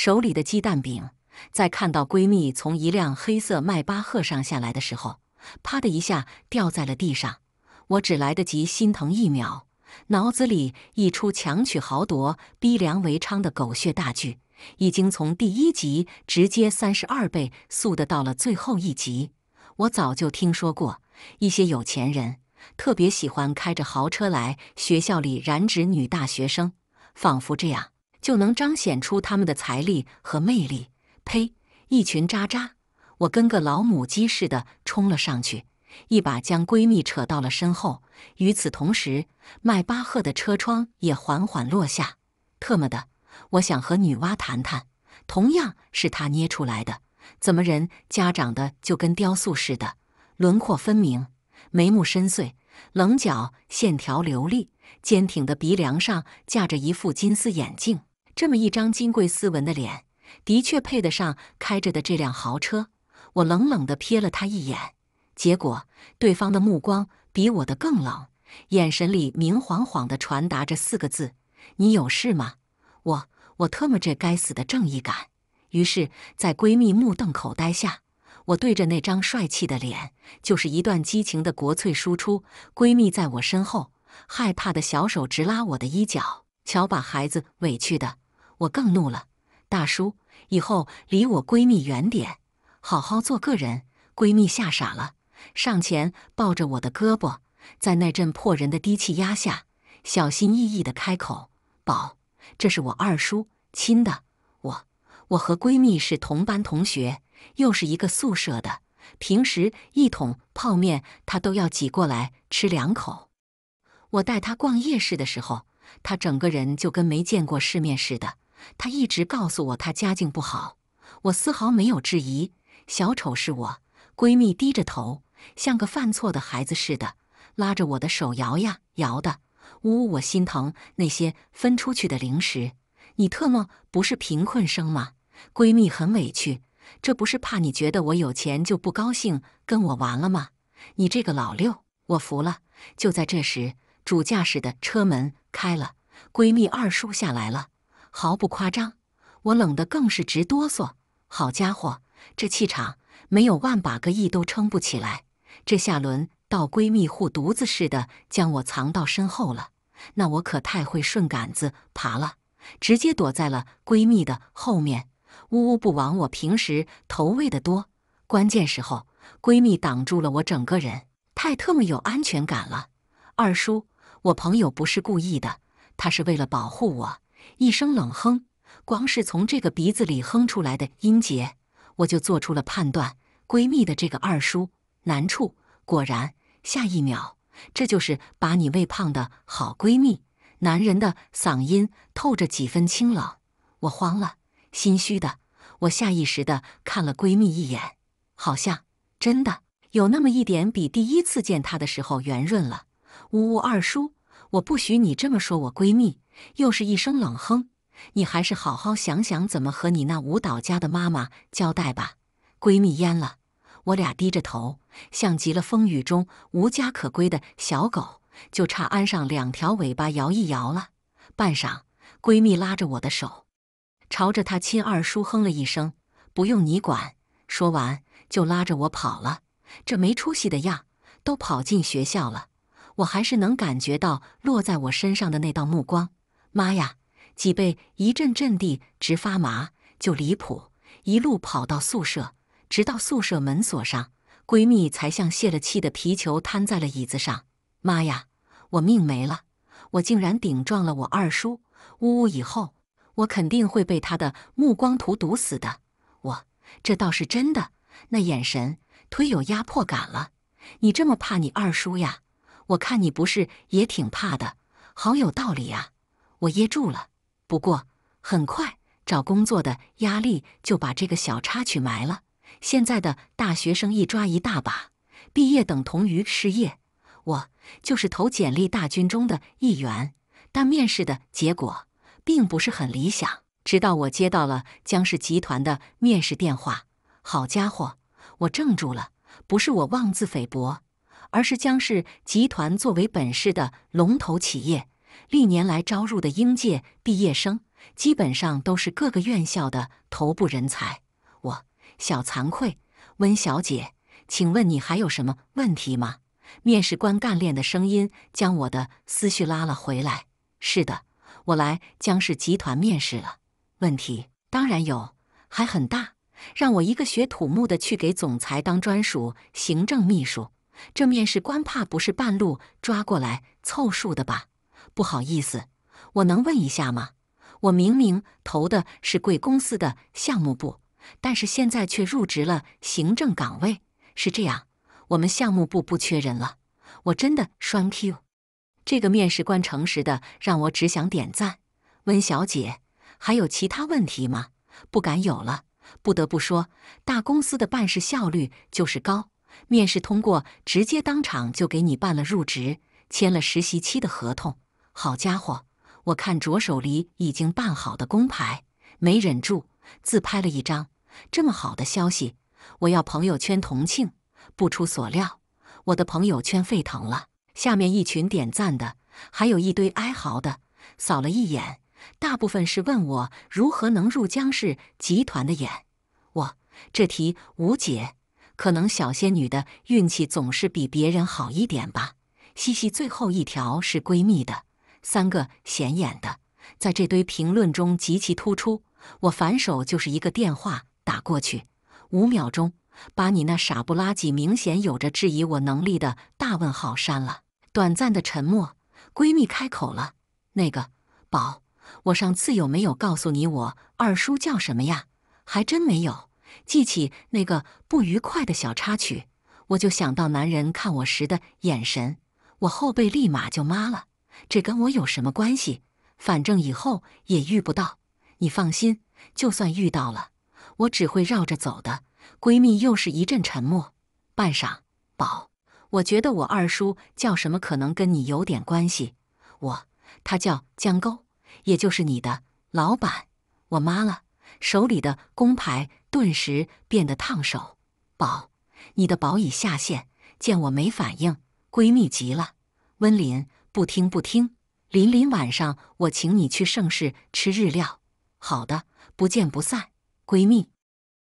手里的鸡蛋饼，在看到闺蜜从一辆黑色迈巴赫上下来的时候，啪的一下掉在了地上。我只来得及心疼一秒，脑子里一出强取豪夺、逼良为娼的狗血大剧，已经从第一集直接三十二倍速的到了最后一集。我早就听说过，一些有钱人特别喜欢开着豪车来学校里染指女大学生，仿佛这样。就能彰显出他们的财力和魅力。呸！一群渣渣！我跟个老母鸡似的冲了上去，一把将闺蜜扯到了身后。与此同时，迈巴赫的车窗也缓缓落下。特么的！我想和女娲谈谈。同样是她捏出来的，怎么人家长得就跟雕塑似的，轮廓分明，眉目深邃，棱角线条流利，坚挺的鼻梁上架着一副金丝眼镜。这么一张金贵斯文的脸，的确配得上开着的这辆豪车。我冷冷地瞥了他一眼，结果对方的目光比我的更冷，眼神里明晃晃地传达着四个字：“你有事吗？”我我特么这该死的正义感！于是，在闺蜜目瞪口呆下，我对着那张帅气的脸就是一段激情的国粹输出。闺蜜在我身后，害怕的小手直拉我的衣角，瞧把孩子委屈的。我更怒了，大叔，以后离我闺蜜远点，好好做个人。闺蜜吓傻了，上前抱着我的胳膊，在那阵破人的低气压下，小心翼翼的开口：“宝，这是我二叔亲的，我我和闺蜜是同班同学，又是一个宿舍的，平时一桶泡面她都要挤过来吃两口。我带她逛夜市的时候，她整个人就跟没见过世面似的。”她一直告诉我，她家境不好，我丝毫没有质疑。小丑是我闺蜜，低着头，像个犯错的孩子似的，拉着我的手摇呀摇的。呜，我心疼那些分出去的零食。你特么不是贫困生吗？闺蜜很委屈，这不是怕你觉得我有钱就不高兴跟我玩了吗？你这个老六，我服了。就在这时，主驾驶的车门开了，闺蜜二叔下来了。毫不夸张，我冷得更是直哆嗦。好家伙，这气场没有万把个亿都撑不起来。这下轮到闺蜜护犊子似的将我藏到身后了。那我可太会顺杆子爬了，直接躲在了闺蜜的后面。呜呜，不枉我平时投喂的多。关键时候，闺蜜挡住了我整个人，太特么有安全感了。二叔，我朋友不是故意的，他是为了保护我。一声冷哼，光是从这个鼻子里哼出来的音节，我就做出了判断。闺蜜的这个二叔难处，果然，下一秒，这就是把你喂胖的好闺蜜。男人的嗓音透着几分清冷，我慌了，心虚的我下意识的看了闺蜜一眼，好像真的有那么一点比第一次见她的时候圆润了。呜呜，二叔，我不许你这么说我闺蜜。又是一声冷哼，你还是好好想想怎么和你那舞蹈家的妈妈交代吧。闺蜜蔫了，我俩低着头，像极了风雨中无家可归的小狗，就差安上两条尾巴摇一摇了。半晌，闺蜜拉着我的手，朝着她亲二叔哼了一声：“不用你管。”说完就拉着我跑了。这没出息的样，都跑进学校了，我还是能感觉到落在我身上的那道目光。妈呀！脊背一阵阵地直发麻，就离谱。一路跑到宿舍，直到宿舍门锁上，闺蜜才像泄了气的皮球瘫在了椅子上。妈呀！我命没了！我竟然顶撞了我二叔！呜呜！以后我肯定会被他的目光图毒死的。我这倒是真的，那眼神忒有压迫感了。你这么怕你二叔呀？我看你不是也挺怕的？好有道理呀！我噎住了，不过很快找工作的压力就把这个小插曲埋了。现在的大学生一抓一大把，毕业等同于失业。我就是投简历大军中的一员，但面试的结果并不是很理想。直到我接到了江氏集团的面试电话，好家伙，我怔住了。不是我妄自菲薄，而是江氏集团作为本市的龙头企业。历年来招入的应届毕业生，基本上都是各个院校的头部人才。我小惭愧，温小姐，请问你还有什么问题吗？面试官干练的声音将我的思绪拉了回来。是的，我来江氏集团面试了。问题当然有，还很大。让我一个学土木的去给总裁当专属行政秘书，这面试官怕不是半路抓过来凑数的吧？不好意思，我能问一下吗？我明明投的是贵公司的项目部，但是现在却入职了行政岗位，是这样？我们项目部不缺人了，我真的双 Q。这个面试官诚实的让我只想点赞。温小姐，还有其他问题吗？不敢有了。不得不说，大公司的办事效率就是高，面试通过直接当场就给你办了入职，签了实习期的合同。好家伙！我看着手里已经办好的工牌，没忍住自拍了一张。这么好的消息，我要朋友圈同庆。不出所料，我的朋友圈沸腾了，下面一群点赞的，还有一堆哀嚎的。扫了一眼，大部分是问我如何能入江氏集团的眼。我这题无解，可能小仙女的运气总是比别人好一点吧。嘻嘻，最后一条是闺蜜的。三个显眼的，在这堆评论中极其突出。我反手就是一个电话打过去，五秒钟把你那傻不拉几、明显有着质疑我能力的大问号删了。短暂的沉默，闺蜜开口了：“那个宝，我上次有没有告诉你我二叔叫什么呀？”还真没有。记起那个不愉快的小插曲，我就想到男人看我时的眼神，我后背立马就麻了。这跟我有什么关系？反正以后也遇不到。你放心，就算遇到了，我只会绕着走的。闺蜜又是一阵沉默，半晌，宝，我觉得我二叔叫什么可能跟你有点关系。我，他叫江沟，也就是你的老板，我妈了。手里的工牌顿时变得烫手。宝，你的宝已下线。见我没反应，闺蜜急了，温林。不听不听，琳琳，晚上我请你去盛世吃日料。好的，不见不散，闺蜜。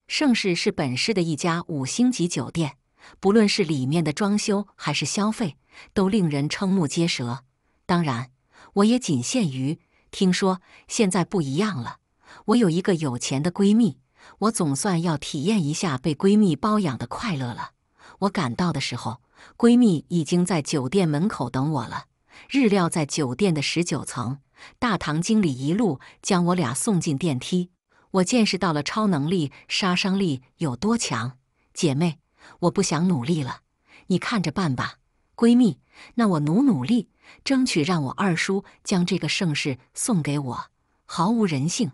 盛世是本市的一家五星级酒店，不论是里面的装修还是消费，都令人瞠目结舌。当然，我也仅限于听说，现在不一样了。我有一个有钱的闺蜜，我总算要体验一下被闺蜜包养的快乐了。我赶到的时候，闺蜜已经在酒店门口等我了。日料在酒店的十九层大堂，经理一路将我俩送进电梯。我见识到了超能力杀伤力有多强。姐妹，我不想努力了，你看着办吧。闺蜜，那我努努力，争取让我二叔将这个盛世送给我。毫无人性，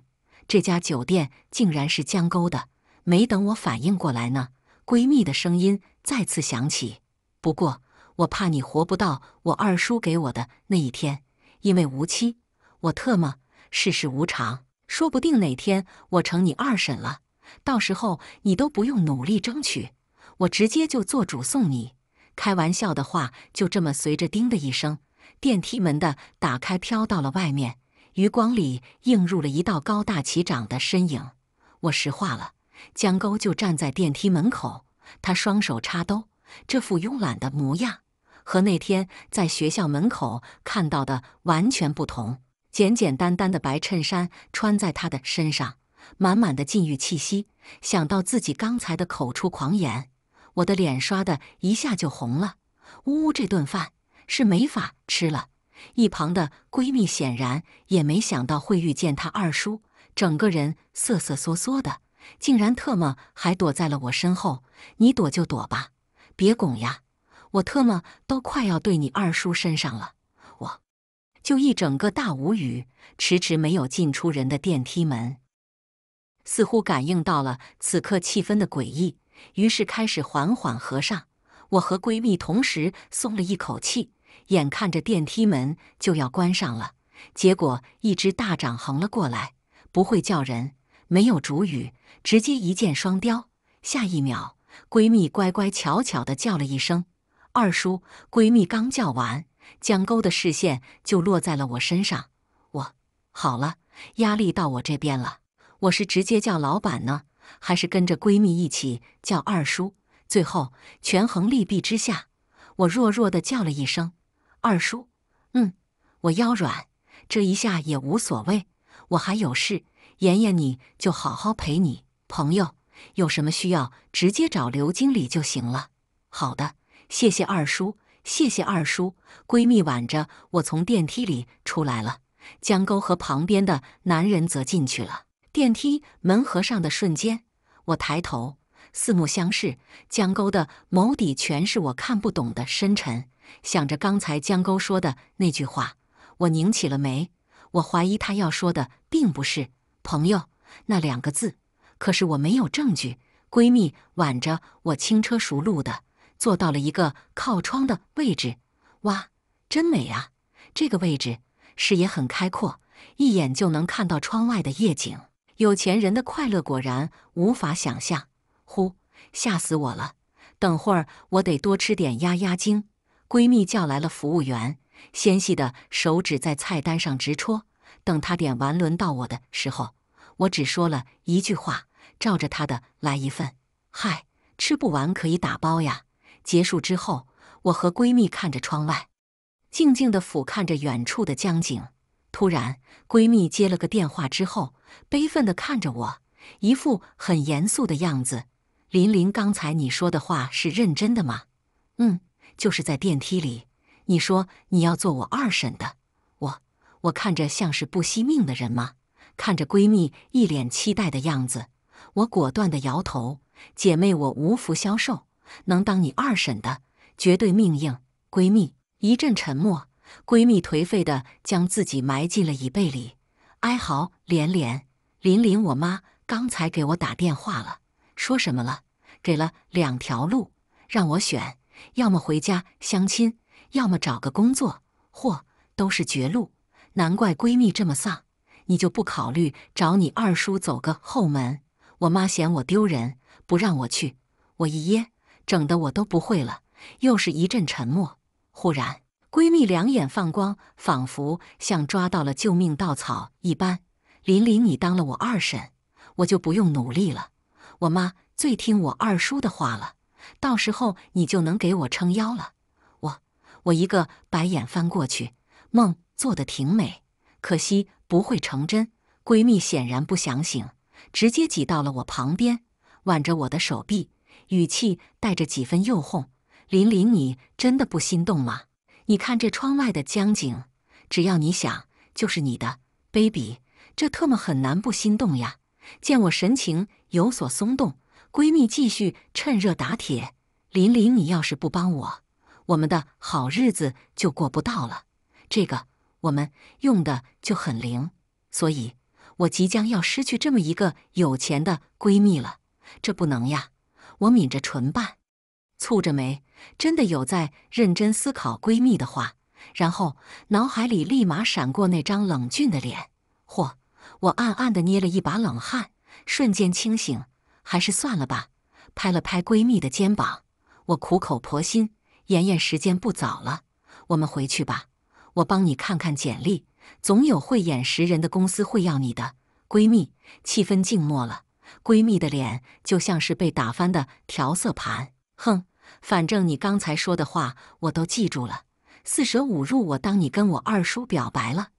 这家酒店竟然是江沟的。没等我反应过来呢，闺蜜的声音再次响起。不过。我怕你活不到我二叔给我的那一天，因为无期，我特么世事无常，说不定哪天我成你二婶了，到时候你都不用努力争取，我直接就做主送你。开玩笑的话，就这么随着“叮”的一声，电梯门的打开，飘到了外面，余光里映入了一道高大齐长的身影。我石化了，江沟就站在电梯门口，他双手插兜，这副慵懒的模样。和那天在学校门口看到的完全不同，简简单单的白衬衫穿在他的身上，满满的禁欲气息。想到自己刚才的口出狂言，我的脸刷的一下就红了。呜呜，这顿饭是没法吃了。一旁的闺蜜显然也没想到会遇见他二叔，整个人瑟瑟缩缩的，竟然特么还躲在了我身后。你躲就躲吧，别拱呀。我特么都快要对你二叔身上了，我就一整个大无语，迟迟没有进出人的电梯门，似乎感应到了此刻气氛的诡异，于是开始缓缓合上。我和闺蜜同时松了一口气，眼看着电梯门就要关上了，结果一只大掌横了过来，不会叫人，没有主语，直接一箭双雕。下一秒，闺蜜乖乖巧巧的叫了一声。二叔，闺蜜刚叫完，江沟的视线就落在了我身上。我好了，压力到我这边了。我是直接叫老板呢，还是跟着闺蜜一起叫二叔？最后权衡利弊之下，我弱弱的叫了一声：“二叔。”嗯，我腰软，这一下也无所谓。我还有事，妍妍你就好好陪你朋友，有什么需要直接找刘经理就行了。好的。谢谢二叔，谢谢二叔。闺蜜挽着我从电梯里出来了，江沟和旁边的男人则进去了。电梯门合上的瞬间，我抬头，四目相视，江沟的眸底全是我看不懂的深沉。想着刚才江沟说的那句话，我拧起了眉。我怀疑他要说的并不是“朋友”那两个字，可是我没有证据。闺蜜挽着我，轻车熟路的。坐到了一个靠窗的位置，哇，真美啊！这个位置视野很开阔，一眼就能看到窗外的夜景。有钱人的快乐果然无法想象。呼，吓死我了！等会儿我得多吃点压压惊。闺蜜叫来了服务员，纤细的手指在菜单上直戳。等她点完，轮到我的时候，我只说了一句话：“照着她的来一份。”嗨，吃不完可以打包呀。结束之后，我和闺蜜看着窗外，静静的俯瞰着远处的江景。突然，闺蜜接了个电话之后，悲愤的看着我，一副很严肃的样子：“林林，刚才你说的话是认真的吗？”“嗯，就是在电梯里，你说你要做我二婶的，我……我看着像是不惜命的人吗？”看着闺蜜一脸期待的样子，我果断的摇头：“姐妹，我无福消受。”能当你二婶的，绝对命硬。闺蜜一阵沉默，闺蜜颓废地将自己埋进了椅背里，哀嚎连连。琳琳，我妈刚才给我打电话了，说什么了？给了两条路让我选，要么回家相亲，要么找个工作。嚯，都是绝路，难怪闺蜜这么丧。你就不考虑找你二叔走个后门？我妈嫌我丢人，不让我去。我一噎。整的我都不会了，又是一阵沉默。忽然，闺蜜两眼放光，仿佛像抓到了救命稻草一般：“林林，你当了我二婶，我就不用努力了。我妈最听我二叔的话了，到时候你就能给我撑腰了。”我我一个白眼翻过去，梦做的挺美，可惜不会成真。闺蜜显然不想醒，直接挤到了我旁边，挽着我的手臂。语气带着几分诱惑，林林，你真的不心动吗？你看这窗外的江景，只要你想，就是你的，baby。这特么很难不心动呀！见我神情有所松动，闺蜜继续趁热打铁：“林林，你要是不帮我，我们的好日子就过不到了。这个我们用的就很灵，所以我即将要失去这么一个有钱的闺蜜了，这不能呀！”我抿着唇瓣，蹙着眉，真的有在认真思考闺蜜的话，然后脑海里立马闪过那张冷峻的脸。嚯！我暗暗的捏了一把冷汗，瞬间清醒，还是算了吧。拍了拍闺蜜的肩膀，我苦口婆心：“妍妍，时间不早了，我们回去吧。我帮你看看简历，总有慧眼识人的公司会要你的。”闺蜜，气氛静默了。闺蜜的脸就像是被打翻的调色盘。哼，反正你刚才说的话我都记住了。四舍五入，我当你跟我二叔表白了。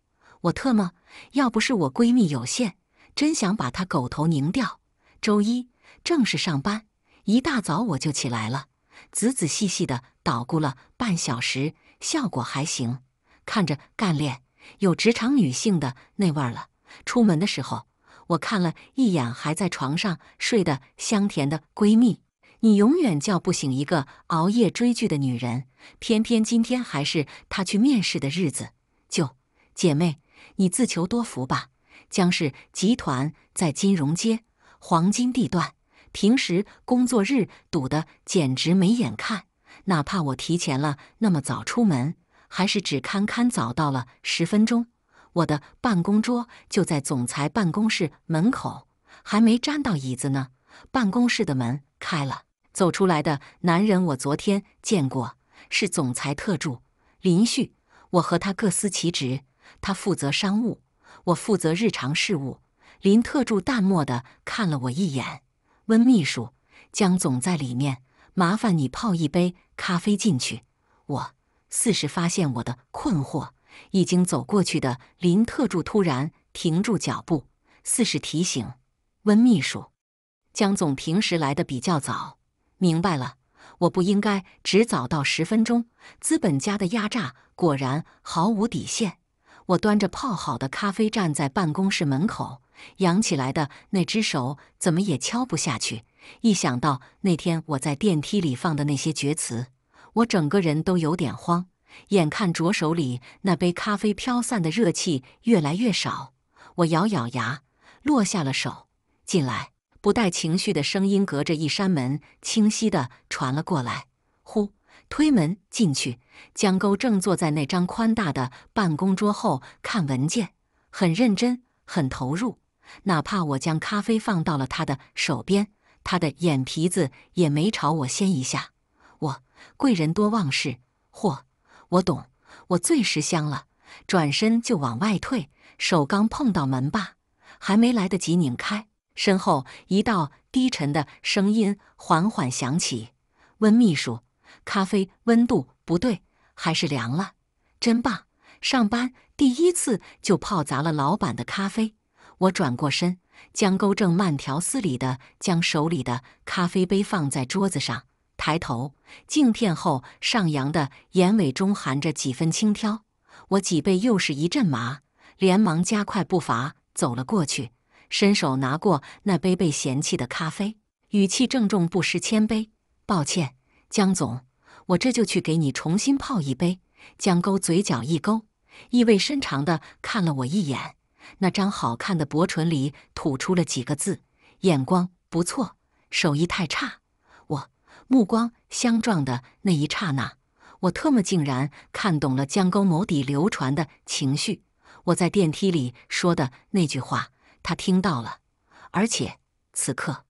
我特么，要不是我闺蜜有线，真想把她狗头拧掉。周一正式上班，一大早我就起来了，仔仔细细的捣鼓了半小时，效果还行，看着干练，有职场女性的那味儿了。出门的时候。我看了一眼还在床上睡得香甜的闺蜜，你永远叫不醒一个熬夜追剧的女人。偏偏今天还是她去面试的日子，就姐妹，你自求多福吧。江氏集团在金融街黄金地段，平时工作日堵得简直没眼看。哪怕我提前了那么早出门，还是只堪堪早到了十分钟。我的办公桌就在总裁办公室门口，还没沾到椅子呢。办公室的门开了，走出来的男人我昨天见过，是总裁特助林旭。我和他各司其职，他负责商务，我负责日常事务。林特助淡漠的看了我一眼，温秘书，江总在里面，麻烦你泡一杯咖啡进去。我似是发现我的困惑。已经走过去的林特助突然停住脚步，似是提醒温秘书：“江总平时来的比较早，明白了，我不应该只早到十分钟。”资本家的压榨果然毫无底线。我端着泡好的咖啡站在办公室门口，扬起来的那只手怎么也敲不下去。一想到那天我在电梯里放的那些绝词，我整个人都有点慌。眼看着手里那杯咖啡飘散的热气越来越少，我咬咬牙落下了手。进来，不带情绪的声音隔着一扇门清晰地传了过来。呼，推门进去，江沟正坐在那张宽大的办公桌后看文件，很认真，很投入。哪怕我将咖啡放到了他的手边，他的眼皮子也没朝我掀一下。我贵人多忘事，嚯！我懂，我最识相了，转身就往外退，手刚碰到门把，还没来得及拧开，身后一道低沉的声音缓缓响起：“温秘书，咖啡温度不对，还是凉了，真棒！上班第一次就泡砸了老板的咖啡。”我转过身，江沟正慢条斯理地将手里的咖啡杯放在桌子上。抬头，镜片后上扬的眼尾中含着几分轻佻，我脊背又是一阵麻，连忙加快步伐走了过去，伸手拿过那杯被嫌弃的咖啡，语气郑重不失谦卑：“抱歉，江总，我这就去给你重新泡一杯。”江沟嘴角一勾，意味深长地看了我一眼，那张好看的薄唇里吐出了几个字：“眼光不错，手艺太差。”目光相撞的那一刹那，我特么竟然看懂了江沟眸底流传的情绪。我在电梯里说的那句话，他听到了，而且此刻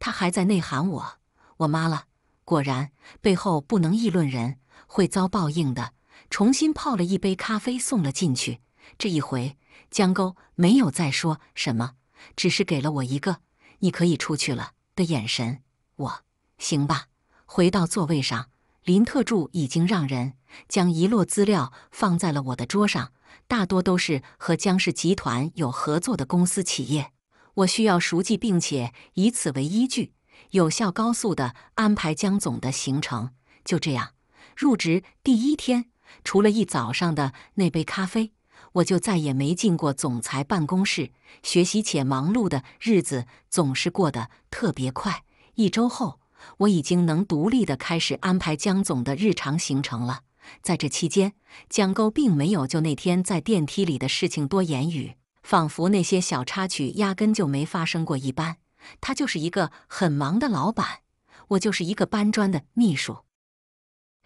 他还在内涵我。我妈了，果然背后不能议论人，会遭报应的。重新泡了一杯咖啡送了进去，这一回江沟没有再说什么，只是给了我一个“你可以出去了”的眼神。我行吧。回到座位上，林特助已经让人将一摞资料放在了我的桌上，大多都是和江氏集团有合作的公司企业，我需要熟记并且以此为依据，有效高速的安排江总的行程。就这样，入职第一天，除了一早上的那杯咖啡，我就再也没进过总裁办公室。学习且忙碌的日子总是过得特别快。一周后。我已经能独立的开始安排江总的日常行程了。在这期间，江沟并没有就那天在电梯里的事情多言语，仿佛那些小插曲压根就没发生过一般。他就是一个很忙的老板，我就是一个搬砖的秘书。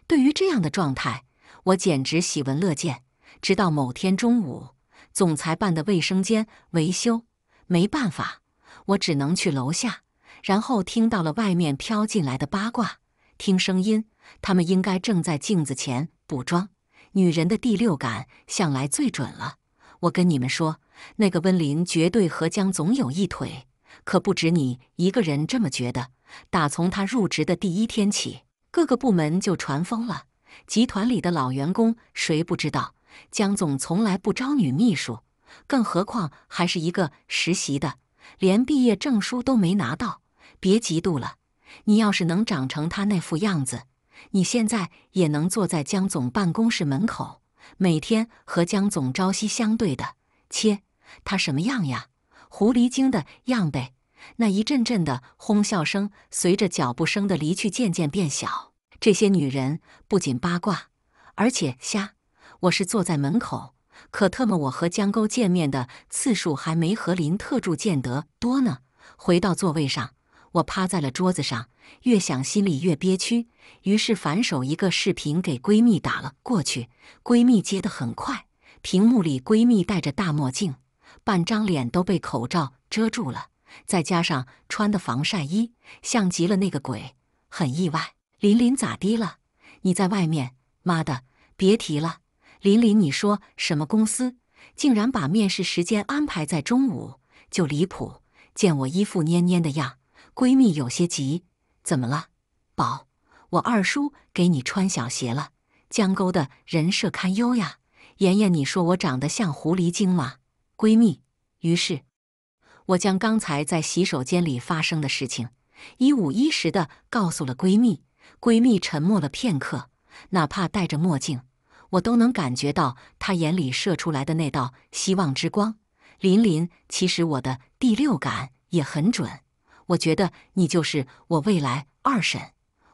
对于这样的状态，我简直喜闻乐见。直到某天中午，总裁办的卫生间维修，没办法，我只能去楼下。然后听到了外面飘进来的八卦，听声音，他们应该正在镜子前补妆。女人的第六感向来最准了。我跟你们说，那个温琳绝对和江总有一腿，可不止你一个人这么觉得。打从他入职的第一天起，各个部门就传疯了。集团里的老员工谁不知道，江总从来不招女秘书，更何况还是一个实习的，连毕业证书都没拿到。别嫉妒了，你要是能长成他那副样子，你现在也能坐在江总办公室门口，每天和江总朝夕相对的。切，他什么样呀？狐狸精的样呗！那一阵阵的哄笑声随着脚步声的离去渐渐变小。这些女人不仅八卦，而且瞎。我是坐在门口，可特么我和江沟见面的次数还没和林特助见得多呢。回到座位上。我趴在了桌子上，越想心里越憋屈，于是反手一个视频给闺蜜打了过去。闺蜜接的很快，屏幕里闺蜜戴着大墨镜，半张脸都被口罩遮住了，再加上穿的防晒衣，像极了那个鬼。很意外，琳琳咋的了？你在外面？妈的，别提了。琳琳，你说什么公司竟然把面试时间安排在中午，就离谱。见我一副蔫蔫的样。闺蜜有些急，怎么了，宝？我二叔给你穿小鞋了，江沟的人设堪忧呀！妍妍，你说我长得像狐狸精吗？闺蜜。于是，我将刚才在洗手间里发生的事情一五一十的告诉了闺蜜。闺蜜沉默了片刻，哪怕戴着墨镜，我都能感觉到她眼里射出来的那道希望之光。琳琳，其实我的第六感也很准。我觉得你就是我未来二婶，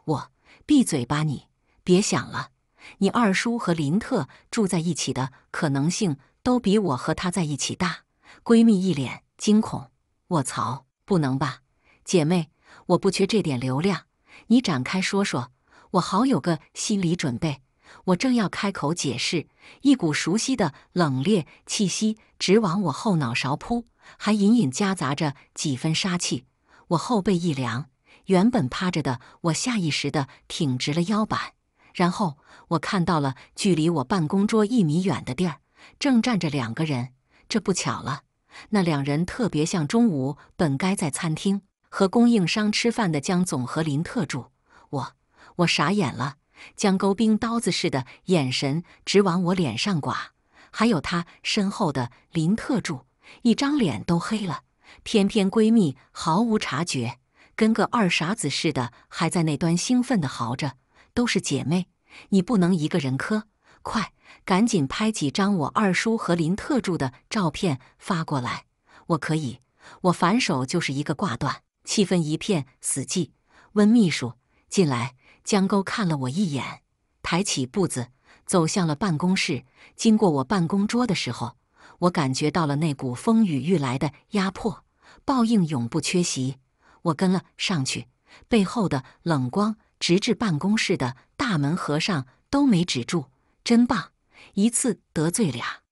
我闭嘴吧，你别想了。你二叔和林特住在一起的可能性都比我和他在一起大。闺蜜一脸惊恐：“卧槽，不能吧，姐妹，我不缺这点流量，你展开说说，我好有个心理准备。”我正要开口解释，一股熟悉的冷冽气息直往我后脑勺扑，还隐隐夹杂着几分杀气。我后背一凉，原本趴着的我下意识的挺直了腰板，然后我看到了距离我办公桌一米远的地儿，正站着两个人。这不巧了，那两人特别像中午本该在餐厅和供应商吃饭的江总和林特助。我我傻眼了，江勾冰刀子似的眼神直往我脸上刮，还有他身后的林特助，一张脸都黑了。偏偏闺蜜毫无察觉，跟个二傻子似的，还在那端兴奋的嚎着。都是姐妹，你不能一个人磕，快，赶紧拍几张我二叔和林特助的照片发过来，我可以。我反手就是一个挂断，气氛一片死寂。温秘书进来，江沟看了我一眼，抬起步子走向了办公室，经过我办公桌的时候。我感觉到了那股风雨欲来的压迫，报应永不缺席。我跟了上去，背后的冷光直至办公室的大门合上都没止住，真棒！一次得罪俩，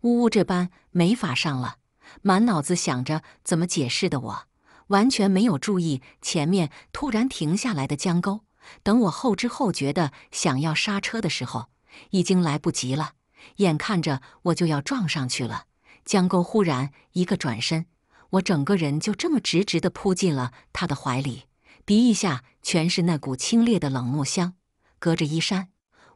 呜呜，这班没法上了。满脑子想着怎么解释的我，完全没有注意前面突然停下来的江沟。等我后知后觉地想要刹车的时候，已经来不及了。眼看着我就要撞上去了，江沟忽然一个转身，我整个人就这么直直的扑进了他的怀里，鼻翼下全是那股清冽的冷木香，隔着衣衫，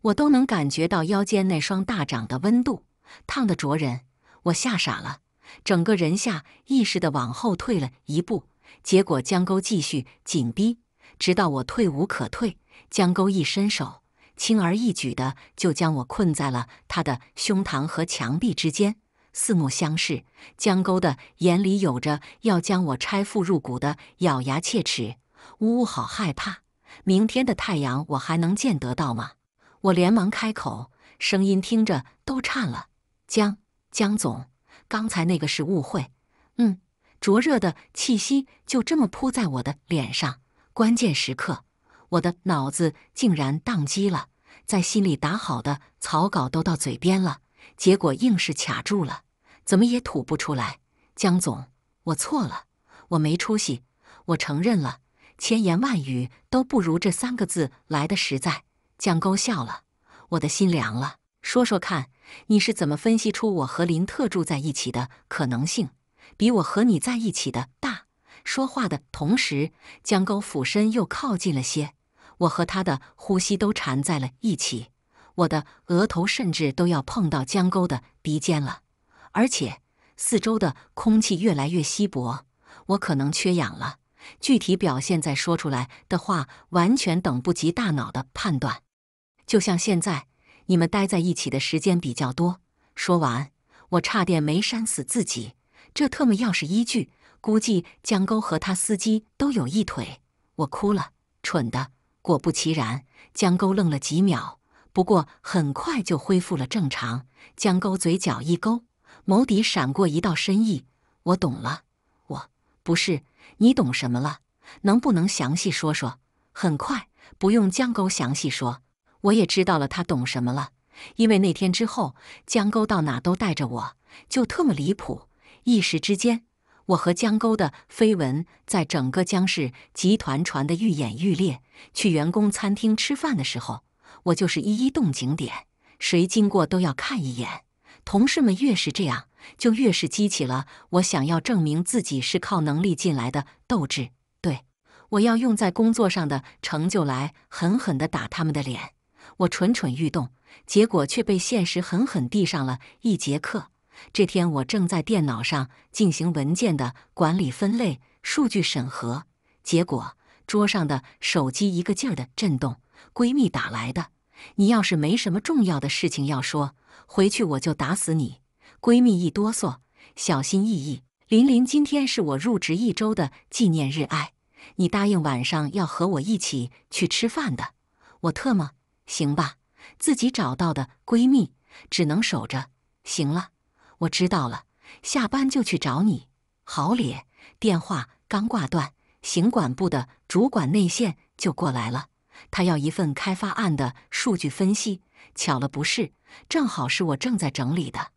我都能感觉到腰间那双大掌的温度，烫得灼人。我吓傻了，整个人下意识的往后退了一步，结果江沟继续紧逼，直到我退无可退，江沟一伸手。轻而易举的就将我困在了他的胸膛和墙壁之间，四目相视，江沟的眼里有着要将我拆腹入骨的咬牙切齿。呜呜，好害怕，明天的太阳我还能见得到吗？我连忙开口，声音听着都颤了。江江总，刚才那个是误会。嗯，灼热的气息就这么扑在我的脸上，关键时刻。我的脑子竟然宕机了，在心里打好的草稿都到嘴边了，结果硬是卡住了，怎么也吐不出来。江总，我错了，我没出息，我承认了。千言万语都不如这三个字来的实在。江沟笑了，我的心凉了。说说看，你是怎么分析出我和林特住在一起的可能性比我和你在一起的大？说话的同时，江沟俯身又靠近了些。我和他的呼吸都缠在了一起，我的额头甚至都要碰到江沟的鼻尖了，而且四周的空气越来越稀薄，我可能缺氧了。具体表现在说出来的话，完全等不及大脑的判断。就像现在，你们待在一起的时间比较多。说完，我差点没扇死自己。这特么要是依据，估计江沟和他司机都有一腿。我哭了，蠢的。果不其然，江沟愣了几秒，不过很快就恢复了正常。江沟嘴角一勾，眸底闪过一道深意：“我懂了，我不是你懂什么了？能不能详细说说？”很快，不用江沟详细说，我也知道了他懂什么了。因为那天之后，江沟到哪都带着我，就特么离谱。一时之间。我和江沟的绯闻在整个江氏集团传得愈演愈烈。去员工餐厅吃饭的时候，我就是一一动景点，谁经过都要看一眼。同事们越是这样，就越是激起了我想要证明自己是靠能力进来的斗志。对，我要用在工作上的成就来狠狠地打他们的脸。我蠢蠢欲动，结果却被现实狠狠地上了一节课。这天，我正在电脑上进行文件的管理、分类、数据审核，结果桌上的手机一个劲儿的震动，闺蜜打来的。你要是没什么重要的事情要说，回去我就打死你！闺蜜一哆嗦，小心翼翼。林林，今天是我入职一周的纪念日，哎，你答应晚上要和我一起去吃饭的，我特么行吧？自己找到的闺蜜，只能守着。行了。我知道了，下班就去找你。好咧，电话刚挂断，行管部的主管内线就过来了。他要一份开发案的数据分析，巧了不是？正好是我正在整理的。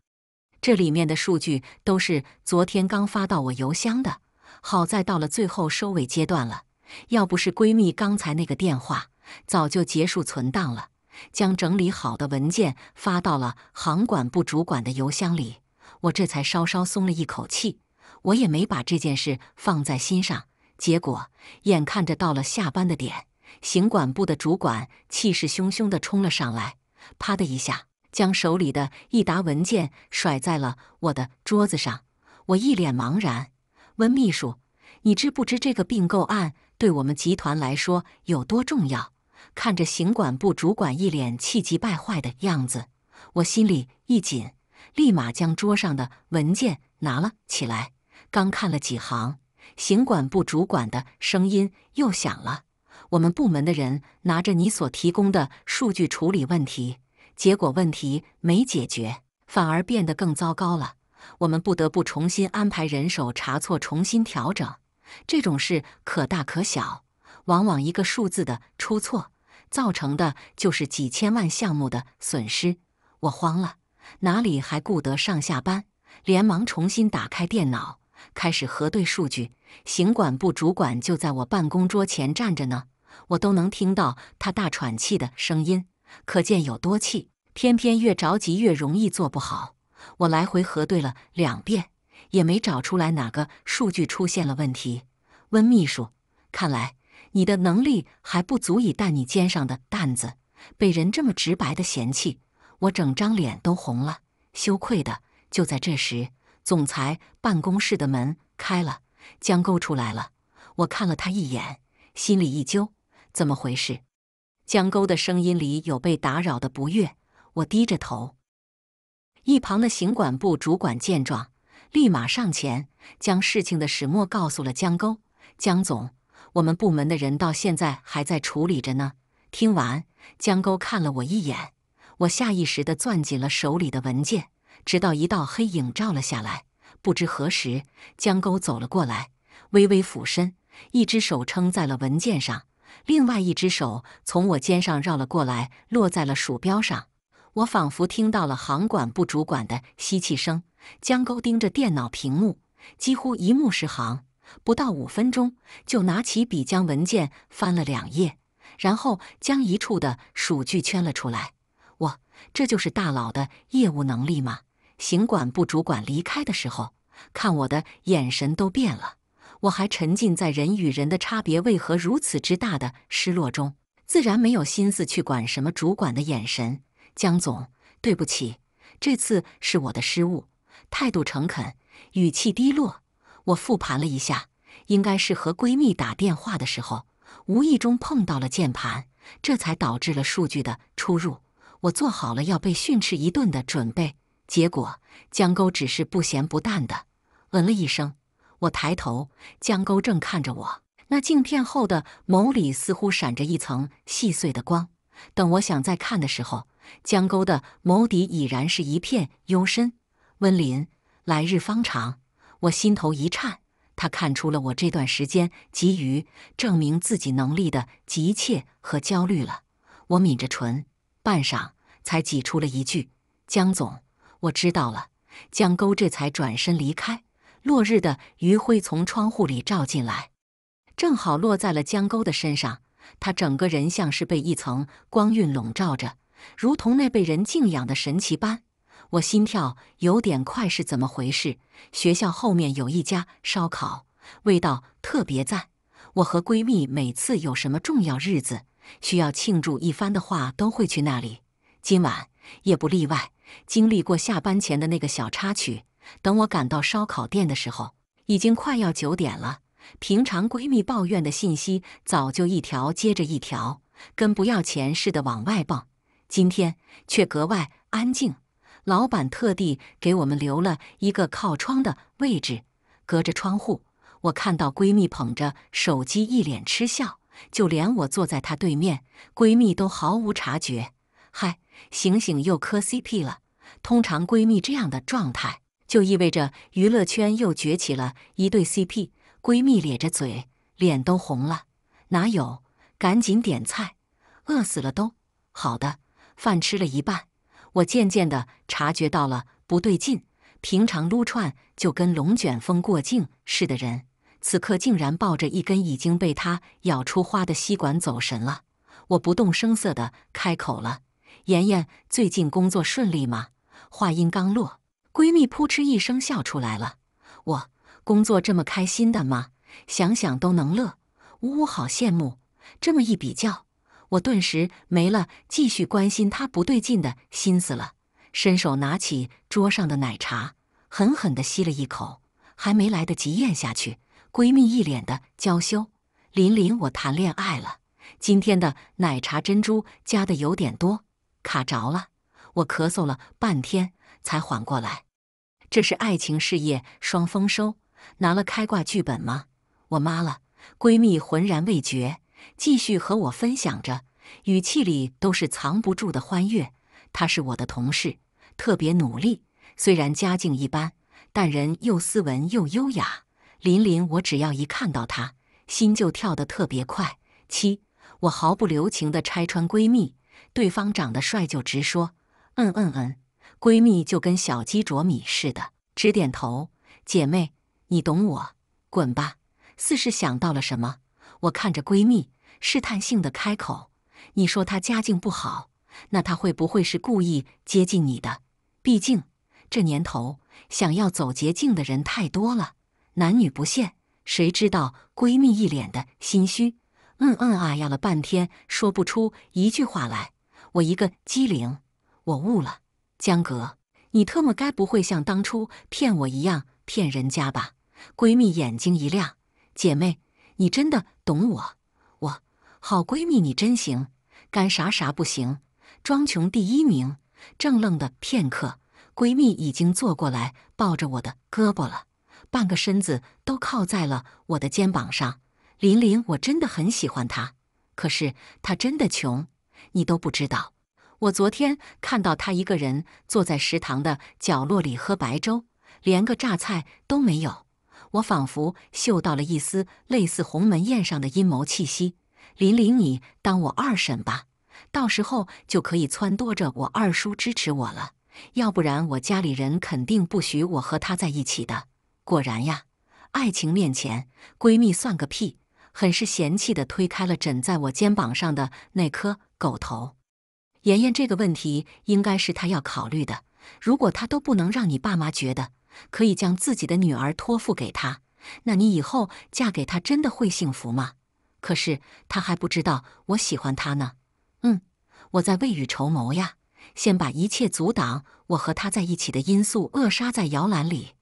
这里面的数据都是昨天刚发到我邮箱的。好在到了最后收尾阶段了，要不是闺蜜刚才那个电话，早就结束存档了。将整理好的文件发到了行管部主管的邮箱里。我这才稍稍松了一口气，我也没把这件事放在心上。结果眼看着到了下班的点，行管部的主管气势汹汹地冲了上来，啪的一下将手里的一沓文件甩在了我的桌子上。我一脸茫然：“温秘书，你知不知这个并购案对我们集团来说有多重要？”看着行管部主管一脸气急败坏的样子，我心里一紧。立马将桌上的文件拿了起来，刚看了几行，行管部主管的声音又响了：“我们部门的人拿着你所提供的数据处理问题，结果问题没解决，反而变得更糟糕了。我们不得不重新安排人手查错，重新调整。这种事可大可小，往往一个数字的出错，造成的就是几千万项目的损失。”我慌了。哪里还顾得上下班？连忙重新打开电脑，开始核对数据。行管部主管就在我办公桌前站着呢，我都能听到他大喘气的声音，可见有多气。偏偏越着急越容易做不好。我来回核对了两遍，也没找出来哪个数据出现了问题。温秘书，看来你的能力还不足以担你肩上的担子，被人这么直白的嫌弃。我整张脸都红了，羞愧的。就在这时，总裁办公室的门开了，江沟出来了。我看了他一眼，心里一揪，怎么回事？江沟的声音里有被打扰的不悦。我低着头。一旁的行管部主管见状，立马上前，将事情的始末告诉了江沟。江总，我们部门的人到现在还在处理着呢。听完，江沟看了我一眼。我下意识地攥紧了手里的文件，直到一道黑影照了下来。不知何时，江沟走了过来，微微俯身，一只手撑在了文件上，另外一只手从我肩上绕了过来，落在了鼠标上。我仿佛听到了行管部主管的吸气声。江沟盯着电脑屏幕，几乎一目十行，不到五分钟就拿起笔将文件翻了两页，然后将一处的数据圈了出来。这就是大佬的业务能力吗？行管部主管离开的时候，看我的眼神都变了。我还沉浸在人与人的差别为何如此之大的失落中，自然没有心思去管什么主管的眼神。江总，对不起，这次是我的失误，态度诚恳，语气低落。我复盘了一下，应该是和闺蜜打电话的时候，无意中碰到了键盘，这才导致了数据的出入。我做好了要被训斥一顿的准备，结果江沟只是不咸不淡的嗯了一声。我抬头，江沟正看着我，那镜片后的眸里似乎闪着一层细碎的光。等我想再看的时候，江沟的眸底已然是一片幽深。温林，来日方长。我心头一颤，他看出了我这段时间急于证明自己能力的急切和焦虑了。我抿着唇。半晌，才挤出了一句：“江总，我知道了。”江沟这才转身离开。落日的余晖从窗户里照进来，正好落在了江沟的身上，他整个人像是被一层光晕笼罩着，如同那被人敬仰的神奇般。我心跳有点快，是怎么回事？学校后面有一家烧烤，味道特别赞。我和闺蜜每次有什么重要日子。需要庆祝一番的话，都会去那里。今晚也不例外。经历过下班前的那个小插曲，等我赶到烧烤店的时候，已经快要九点了。平常闺蜜抱怨的信息早就一条接着一条，跟不要钱似的往外蹦。今天却格外安静。老板特地给我们留了一个靠窗的位置，隔着窗户，我看到闺蜜捧着手机，一脸痴笑。就连我坐在她对面，闺蜜都毫无察觉。嗨，醒醒，又磕 CP 了。通常闺蜜这样的状态，就意味着娱乐圈又崛起了一对 CP。闺蜜咧着嘴，脸都红了。哪有？赶紧点菜，饿死了都。好的，饭吃了一半，我渐渐的察觉到了不对劲。平常撸串就跟龙卷风过境似的人。此刻竟然抱着一根已经被他咬出花的吸管走神了，我不动声色的开口了：“妍妍，最近工作顺利吗？”话音刚落，闺蜜扑哧一声笑出来了。我工作这么开心的吗？想想都能乐。呜呜，好羡慕。这么一比较，我顿时没了继续关心她不对劲的心思了，伸手拿起桌上的奶茶，狠狠的吸了一口，还没来得及咽下去。闺蜜一脸的娇羞：“琳琳，我谈恋爱了。今天的奶茶珍珠加的有点多，卡着了。我咳嗽了半天才缓过来。这是爱情事业双丰收，拿了开挂剧本吗？我妈了！”闺蜜浑然未觉，继续和我分享着，语气里都是藏不住的欢悦。她是我的同事，特别努力，虽然家境一般，但人又斯文又优雅。林林，我只要一看到他，心就跳得特别快。七，我毫不留情地拆穿闺蜜，对方长得帅就直说，嗯嗯嗯，闺蜜就跟小鸡啄米似的，直点头。姐妹，你懂我，滚吧。似是想到了什么，我看着闺蜜，试探性地开口：“你说她家境不好，那她会不会是故意接近你的？毕竟这年头，想要走捷径的人太多了。”男女不限，谁知道闺蜜一脸的心虚，嗯嗯啊呀了半天说不出一句话来。我一个机灵，我悟了，江哥，你特么该不会像当初骗我一样骗人家吧？闺蜜眼睛一亮，姐妹，你真的懂我，我好闺蜜，你真行，干啥啥不行，装穷第一名。正愣的片刻，闺蜜已经坐过来抱着我的胳膊了。半个身子都靠在了我的肩膀上，林林，我真的很喜欢他，可是他真的穷，你都不知道。我昨天看到他一个人坐在食堂的角落里喝白粥，连个榨菜都没有。我仿佛嗅到了一丝类似鸿门宴上的阴谋气息。林林，你当我二婶吧，到时候就可以撺掇着我二叔支持我了。要不然我家里人肯定不许我和他在一起的。果然呀，爱情面前，闺蜜算个屁！很是嫌弃的推开了枕在我肩膀上的那颗狗头。妍妍，这个问题应该是她要考虑的。如果她都不能让你爸妈觉得可以将自己的女儿托付给她，那你以后嫁给他真的会幸福吗？可是他还不知道我喜欢他呢。嗯，我在未雨绸缪呀，先把一切阻挡我和他在一起的因素扼杀在摇篮里。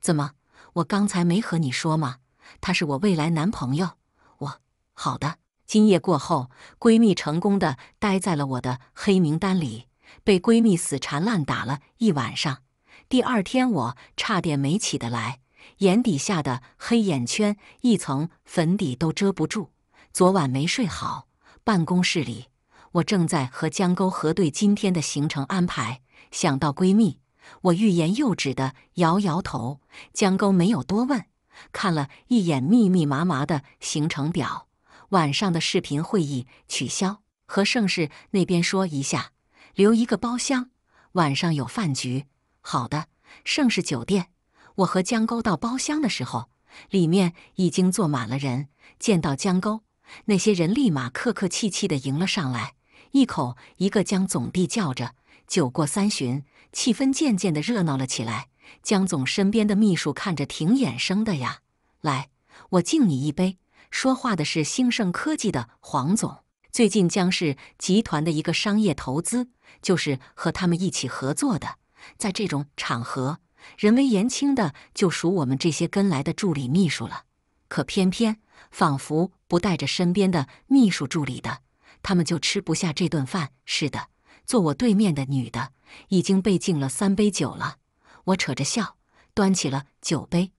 怎么？我刚才没和你说吗？他是我未来男朋友。我好的，今夜过后，闺蜜成功的待在了我的黑名单里，被闺蜜死缠烂打了一晚上。第二天我差点没起得来，眼底下的黑眼圈一层粉底都遮不住。昨晚没睡好。办公室里，我正在和江沟核对今天的行程安排，想到闺蜜。我欲言又止的摇摇头，江沟没有多问，看了一眼密密麻麻的行程表，晚上的视频会议取消，和盛世那边说一下，留一个包厢，晚上有饭局。好的，盛世酒店。我和江沟到包厢的时候，里面已经坐满了人，见到江沟，那些人立马客客气气的迎了上来，一口一个江总地叫着。酒过三巡，气氛渐渐的热闹了起来。江总身边的秘书看着挺眼生的呀。来，我敬你一杯。说话的是兴盛科技的黄总。最近江氏集团的一个商业投资，就是和他们一起合作的。在这种场合，人微言轻的就属我们这些跟来的助理秘书了。可偏偏，仿佛不带着身边的秘书助理的，他们就吃不下这顿饭似的。坐我对面的女的已经被敬了三杯酒了，我扯着笑，端起了酒杯，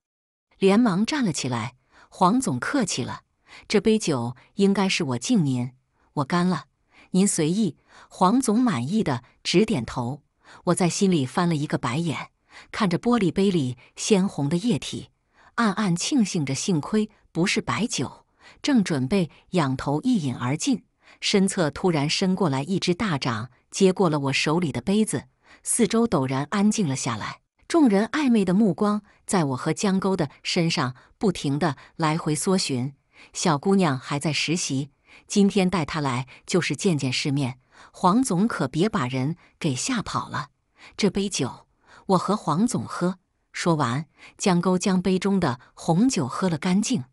连忙站了起来。黄总客气了，这杯酒应该是我敬您，我干了，您随意。黄总满意的直点头，我在心里翻了一个白眼，看着玻璃杯里鲜红的液体，暗暗庆幸着，幸亏不是白酒。正准备仰头一饮而尽，身侧突然伸过来一只大掌。接过了我手里的杯子，四周陡然安静了下来。众人暧昧的目光在我和江沟的身上不停的来回搜寻。小姑娘还在实习，今天带她来就是见见世面。黄总可别把人给吓跑了。这杯酒我和黄总喝。说完，江沟将杯中的红酒喝了干净。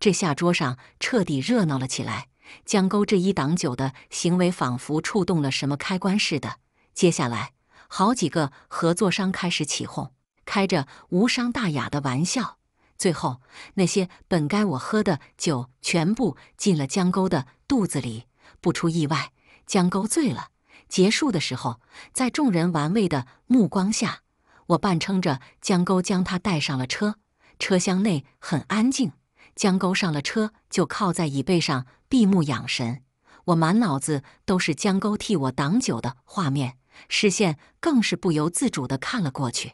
这下桌上彻底热闹了起来。江沟这一挡酒的行为，仿佛触动了什么开关似的。接下来，好几个合作商开始起哄，开着无伤大雅的玩笑。最后，那些本该我喝的酒，全部进了江沟的肚子里。不出意外，江沟醉了。结束的时候，在众人玩味的目光下，我半撑着江沟，将他带上了车。车厢内很安静。江沟上了车，就靠在椅背上闭目养神。我满脑子都是江沟替我挡酒的画面，视线更是不由自主地看了过去。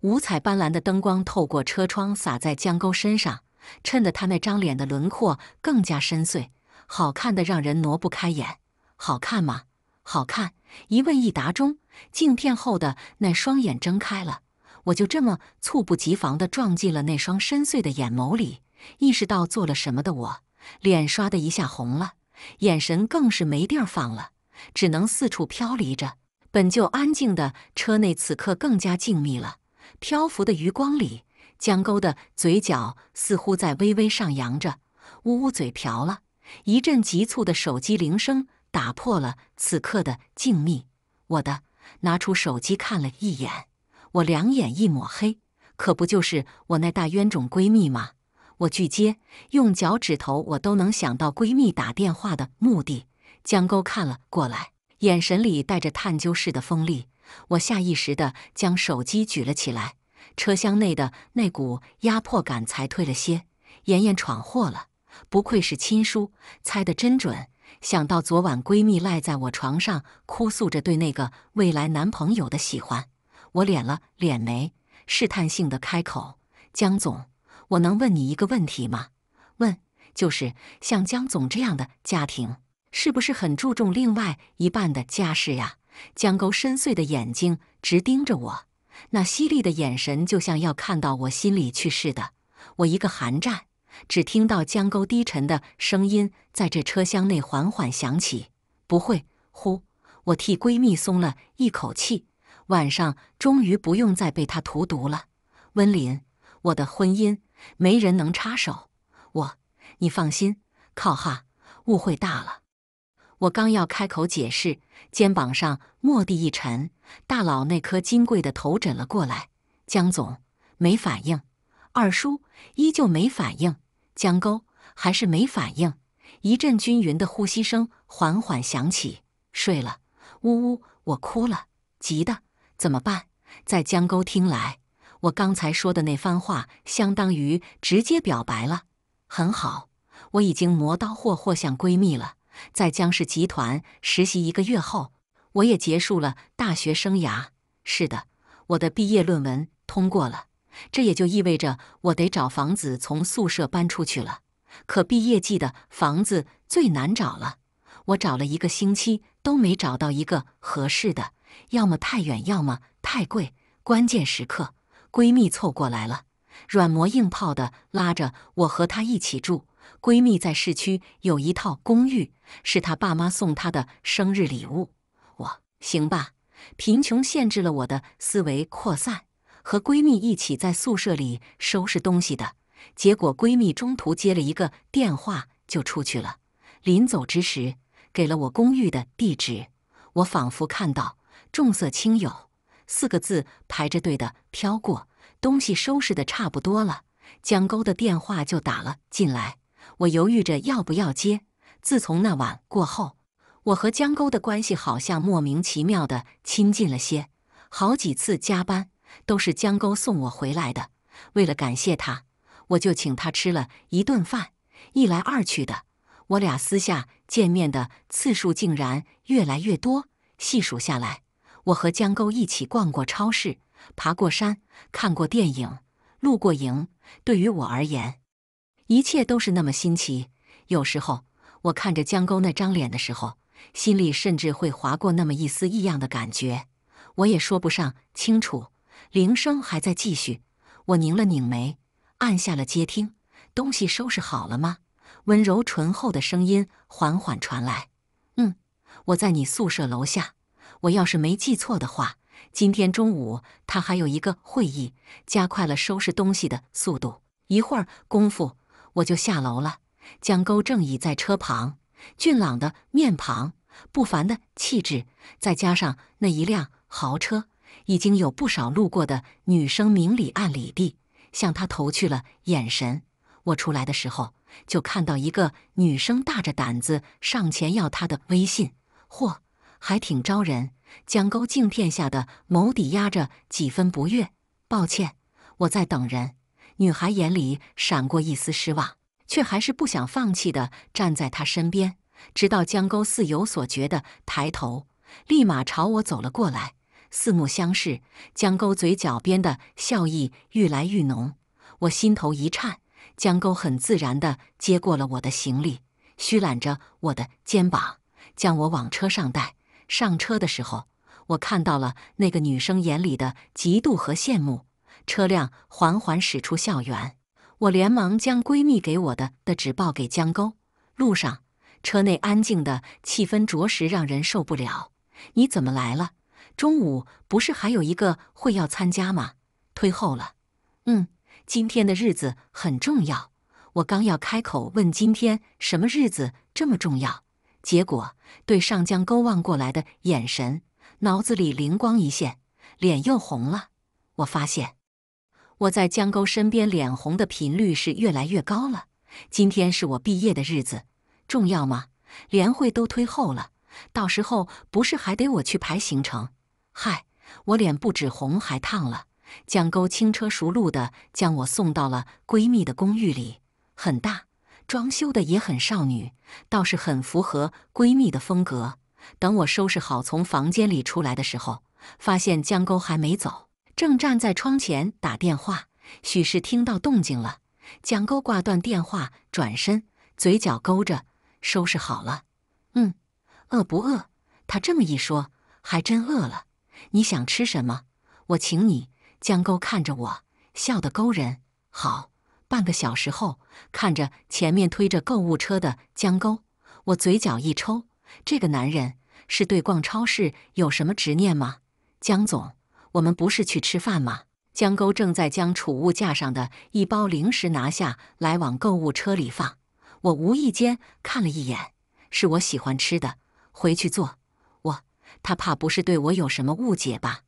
五彩斑斓的灯光透过车窗洒在江沟身上，衬得他那张脸的轮廓更加深邃，好看的让人挪不开眼。好看吗？好看。一问一答中，镜片后的那双眼睁开了。我就这么猝不及防地撞进了那双深邃的眼眸里，意识到做了什么的我，脸刷的一下红了，眼神更是没地儿放了，只能四处飘离着。本就安静的车内，此刻更加静谧了。漂浮的余光里，江沟的嘴角似乎在微微上扬着。呜呜，嘴瓢了。一阵急促的手机铃声打破了此刻的静谧。我的，拿出手机看了一眼。我两眼一抹黑，可不就是我那大冤种闺蜜吗？我拒接，用脚趾头我都能想到闺蜜打电话的目的。江沟看了过来，眼神里带着探究似的锋利。我下意识地将手机举了起来，车厢内的那股压迫感才退了些。妍妍闯祸了，不愧是亲叔，猜得真准。想到昨晚闺蜜赖在我床上，哭诉着对那个未来男朋友的喜欢。我敛了敛眉，试探性的开口：“江总，我能问你一个问题吗？问，就是像江总这样的家庭，是不是很注重另外一半的家世呀？”江沟深邃的眼睛直盯着我，那犀利的眼神就像要看到我心里去似的。我一个寒战，只听到江沟低沉的声音在这车厢内缓缓响起：“不会。”呼，我替闺蜜松了一口气。晚上终于不用再被他荼毒了，温林，我的婚姻没人能插手。我，你放心，靠哈，误会大了。我刚要开口解释，肩膀上蓦地一沉，大佬那颗金贵的头枕了过来。江总没反应，二叔依旧没反应，江沟还是没反应。一阵均匀的呼吸声缓缓响起，睡了。呜呜，我哭了，急的。怎么办？在江沟听来，我刚才说的那番话相当于直接表白了。很好，我已经磨刀霍霍向闺蜜了。在江氏集团实习一个月后，我也结束了大学生涯。是的，我的毕业论文通过了，这也就意味着我得找房子从宿舍搬出去了。可毕业季的房子最难找了，我找了一个星期都没找到一个合适的。要么太远，要么太贵。关键时刻，闺蜜凑过来了，软磨硬泡的拉着我和她一起住。闺蜜在市区有一套公寓，是她爸妈送她的生日礼物。我行吧，贫穷限制了我的思维扩散。和闺蜜一起在宿舍里收拾东西的结果，闺蜜中途接了一个电话就出去了。临走之时，给了我公寓的地址。我仿佛看到。重色轻友四个字排着队的飘过，东西收拾的差不多了，江沟的电话就打了进来。我犹豫着要不要接。自从那晚过后，我和江沟的关系好像莫名其妙的亲近了些。好几次加班都是江沟送我回来的，为了感谢他，我就请他吃了一顿饭。一来二去的，我俩私下见面的次数竟然越来越多。细数下来。我和江沟一起逛过超市，爬过山，看过电影，露过营。对于我而言，一切都是那么新奇。有时候，我看着江沟那张脸的时候，心里甚至会划过那么一丝异样的感觉，我也说不上清楚。铃声还在继续，我拧了拧眉，按下了接听。东西收拾好了吗？温柔醇厚的声音缓缓传来：“嗯，我在你宿舍楼下。”我要是没记错的话，今天中午他还有一个会议，加快了收拾东西的速度。一会儿功夫，我就下楼了。江沟正倚在车旁，俊朗的面庞，不凡的气质，再加上那一辆豪车，已经有不少路过的女生明里暗里地向他投去了眼神。我出来的时候，就看到一个女生大着胆子上前要他的微信。嚯！还挺招人。江沟镜片下的眸底压着几分不悦。抱歉，我在等人。女孩眼里闪过一丝失望，却还是不想放弃的站在他身边。直到江沟似有所觉的抬头，立马朝我走了过来。四目相视，江沟嘴角边的笑意愈来愈浓。我心头一颤。江沟很自然的接过了我的行李，虚揽着我的肩膀，将我往车上带。上车的时候，我看到了那个女生眼里的嫉妒和羡慕。车辆缓缓驶出校园，我连忙将闺蜜给我的的纸报给江沟。路上车内安静的气氛着实让人受不了。你怎么来了？中午不是还有一个会要参加吗？推后了。嗯，今天的日子很重要。我刚要开口问今天什么日子这么重要。结果，对上江沟望过来的眼神，脑子里灵光一现，脸又红了。我发现，我在江沟身边脸红的频率是越来越高了。今天是我毕业的日子，重要吗？联会都推后了，到时候不是还得我去排行程？嗨，我脸不止红还烫了。江沟轻车熟路的将我送到了闺蜜的公寓里，很大。装修的也很少女，倒是很符合闺蜜的风格。等我收拾好从房间里出来的时候，发现江沟还没走，正站在窗前打电话。许是听到动静了，江沟挂断电话，转身，嘴角勾着。收拾好了，嗯，饿不饿？他这么一说，还真饿了。你想吃什么？我请你。江沟看着我，笑得勾人。好。半个小时后，看着前面推着购物车的江沟，我嘴角一抽。这个男人是对逛超市有什么执念吗？江总，我们不是去吃饭吗？江沟正在将储物架上的一包零食拿下来往购物车里放，我无意间看了一眼，是我喜欢吃的，回去做。我他怕不是对我有什么误解吧？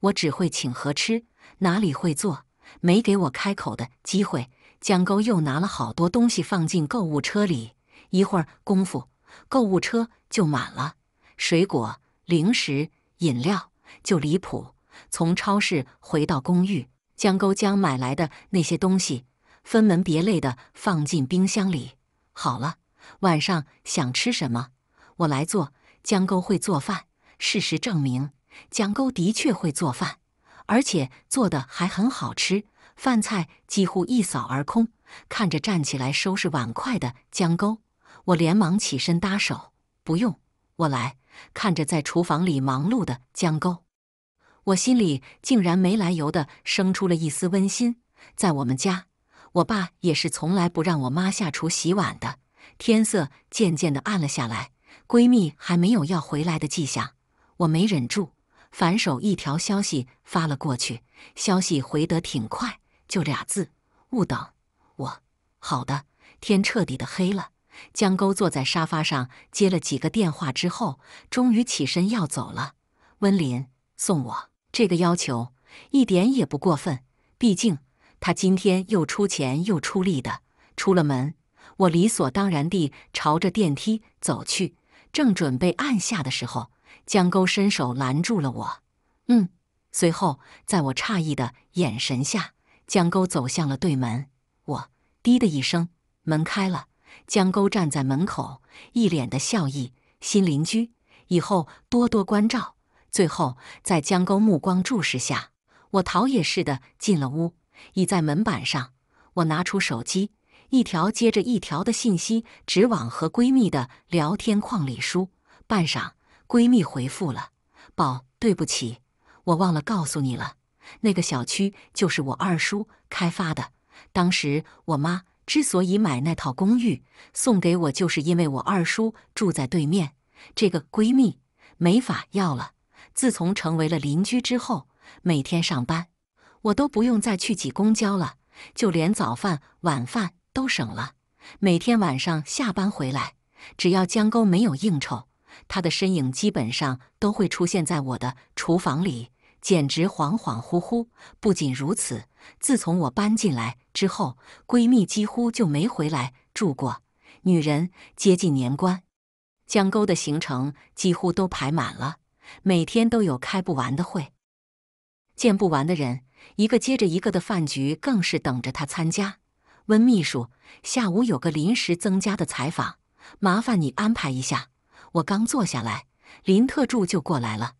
我只会请和吃，哪里会做？没给我开口的机会。江沟又拿了好多东西放进购物车里，一会儿功夫，购物车就满了。水果、零食、饮料，就离谱。从超市回到公寓，江沟将买来的那些东西分门别类的放进冰箱里。好了，晚上想吃什么，我来做。江沟会做饭，事实证明，江沟的确会做饭，而且做的还很好吃。饭菜几乎一扫而空，看着站起来收拾碗筷的江沟，我连忙起身搭手，不用我来。看着在厨房里忙碌的江沟，我心里竟然没来由的生出了一丝温馨。在我们家，我爸也是从来不让我妈下厨洗碗的。天色渐渐的暗了下来，闺蜜还没有要回来的迹象，我没忍住，反手一条消息发了过去。消息回得挺快。就俩字，勿等我。好的，天彻底的黑了。江沟坐在沙发上接了几个电话之后，终于起身要走了。温林送我，这个要求一点也不过分。毕竟他今天又出钱又出力的。出了门，我理所当然地朝着电梯走去，正准备按下的时候，江沟伸手拦住了我。嗯，随后在我诧异的眼神下。江沟走向了对门，我“滴”的一声，门开了。江沟站在门口，一脸的笑意：“新邻居，以后多多关照。”最后，在江沟目光注视下，我逃也似的进了屋，倚在门板上。我拿出手机，一条接着一条的信息直往和闺蜜的聊天框里输。半晌，闺蜜回复了：“宝，对不起，我忘了告诉你了。”那个小区就是我二叔开发的。当时我妈之所以买那套公寓送给我，就是因为我二叔住在对面。这个闺蜜没法要了。自从成为了邻居之后，每天上班我都不用再去挤公交了，就连早饭晚饭都省了。每天晚上下班回来，只要江沟没有应酬，他的身影基本上都会出现在我的厨房里。简直恍恍惚惚。不仅如此，自从我搬进来之后，闺蜜几乎就没回来住过。女人接近年关，江沟的行程几乎都排满了，每天都有开不完的会，见不完的人，一个接着一个的饭局更是等着她参加。温秘书，下午有个临时增加的采访，麻烦你安排一下。我刚坐下来，林特助就过来了。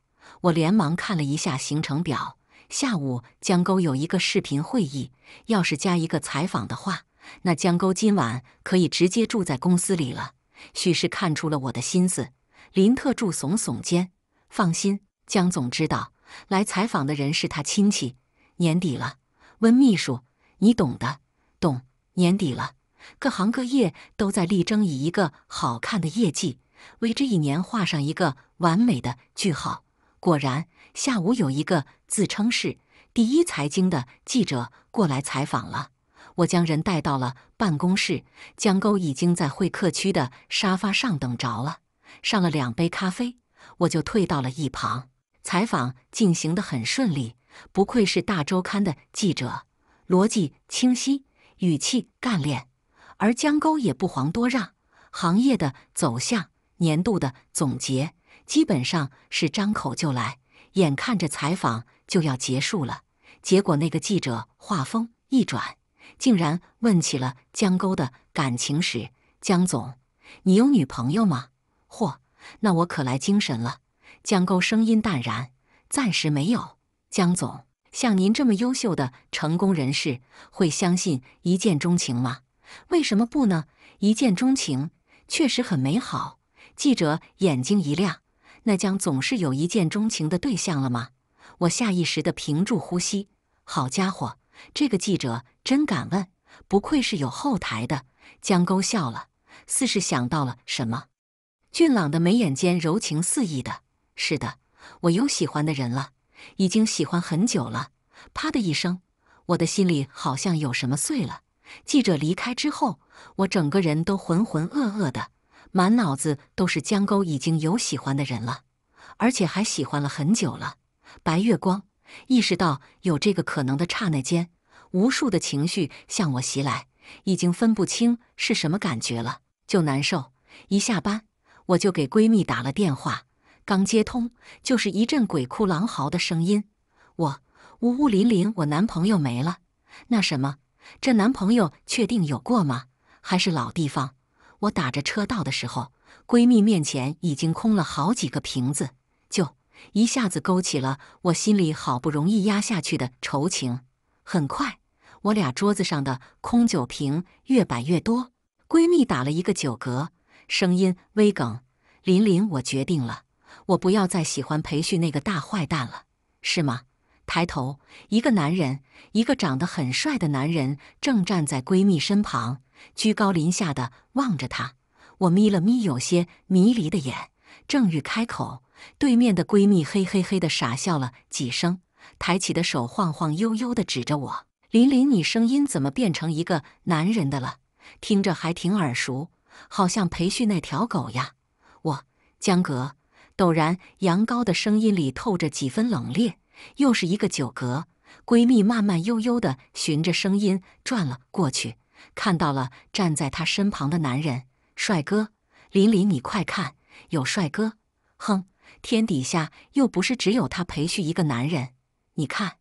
我连忙看了一下行程表，下午江沟有一个视频会议，要是加一个采访的话，那江沟今晚可以直接住在公司里了。许是看出了我的心思，林特助耸耸肩：“放心，江总知道来采访的人是他亲戚。年底了，温秘书，你懂的，懂。年底了，各行各业都在力争以一个好看的业绩，为这一年画上一个完美的句号。”果然，下午有一个自称是第一财经的记者过来采访了。我将人带到了办公室，江沟已经在会客区的沙发上等着了。上了两杯咖啡，我就退到了一旁。采访进行的很顺利，不愧是大周刊的记者，逻辑清晰，语气干练。而江沟也不遑多让，行业的走向，年度的总结。基本上是张口就来，眼看着采访就要结束了，结果那个记者话锋一转，竟然问起了江沟的感情史：“江总，你有女朋友吗？”“嚯，那我可来精神了。”江沟声音淡然：“暂时没有。”“江总，像您这么优秀的成功人士，会相信一见钟情吗？”“为什么不呢？一见钟情确实很美好。”记者眼睛一亮。那将总是有一见钟情的对象了吗？我下意识地屏住呼吸。好家伙，这个记者真敢问，不愧是有后台的。江沟笑了，似是想到了什么，俊朗的眉眼间柔情四溢的。是的，我有喜欢的人了，已经喜欢很久了。啪的一声，我的心里好像有什么碎了。记者离开之后，我整个人都浑浑噩噩的。满脑子都是江沟已经有喜欢的人了，而且还喜欢了很久了。白月光意识到有这个可能的刹那间，无数的情绪向我袭来，已经分不清是什么感觉了，就难受。一下班我就给闺蜜打了电话，刚接通就是一阵鬼哭狼嚎的声音，我呜呜淋淋，我男朋友没了。那什么，这男朋友确定有过吗？还是老地方？我打着车到的时候，闺蜜面前已经空了好几个瓶子，就一下子勾起了我心里好不容易压下去的愁情。很快，我俩桌子上的空酒瓶越摆越多。闺蜜打了一个酒嗝，声音微哽：“琳琳，我决定了，我不要再喜欢裴训那个大坏蛋了，是吗？”抬头，一个男人，一个长得很帅的男人，正站在闺蜜身旁。居高临下的望着他，我眯了眯有些迷离的眼，正欲开口，对面的闺蜜嘿嘿嘿的傻笑了几声，抬起的手晃晃悠悠的指着我：“琳琳，你声音怎么变成一个男人的了？听着还挺耳熟，好像培训那条狗呀。”我江格陡然，杨高的声音里透着几分冷冽，又是一个九格。闺蜜慢慢悠悠的循着声音转了过去。看到了站在他身旁的男人，帅哥！琳琳，你快看，有帅哥！哼，天底下又不是只有他裴旭一个男人，你看，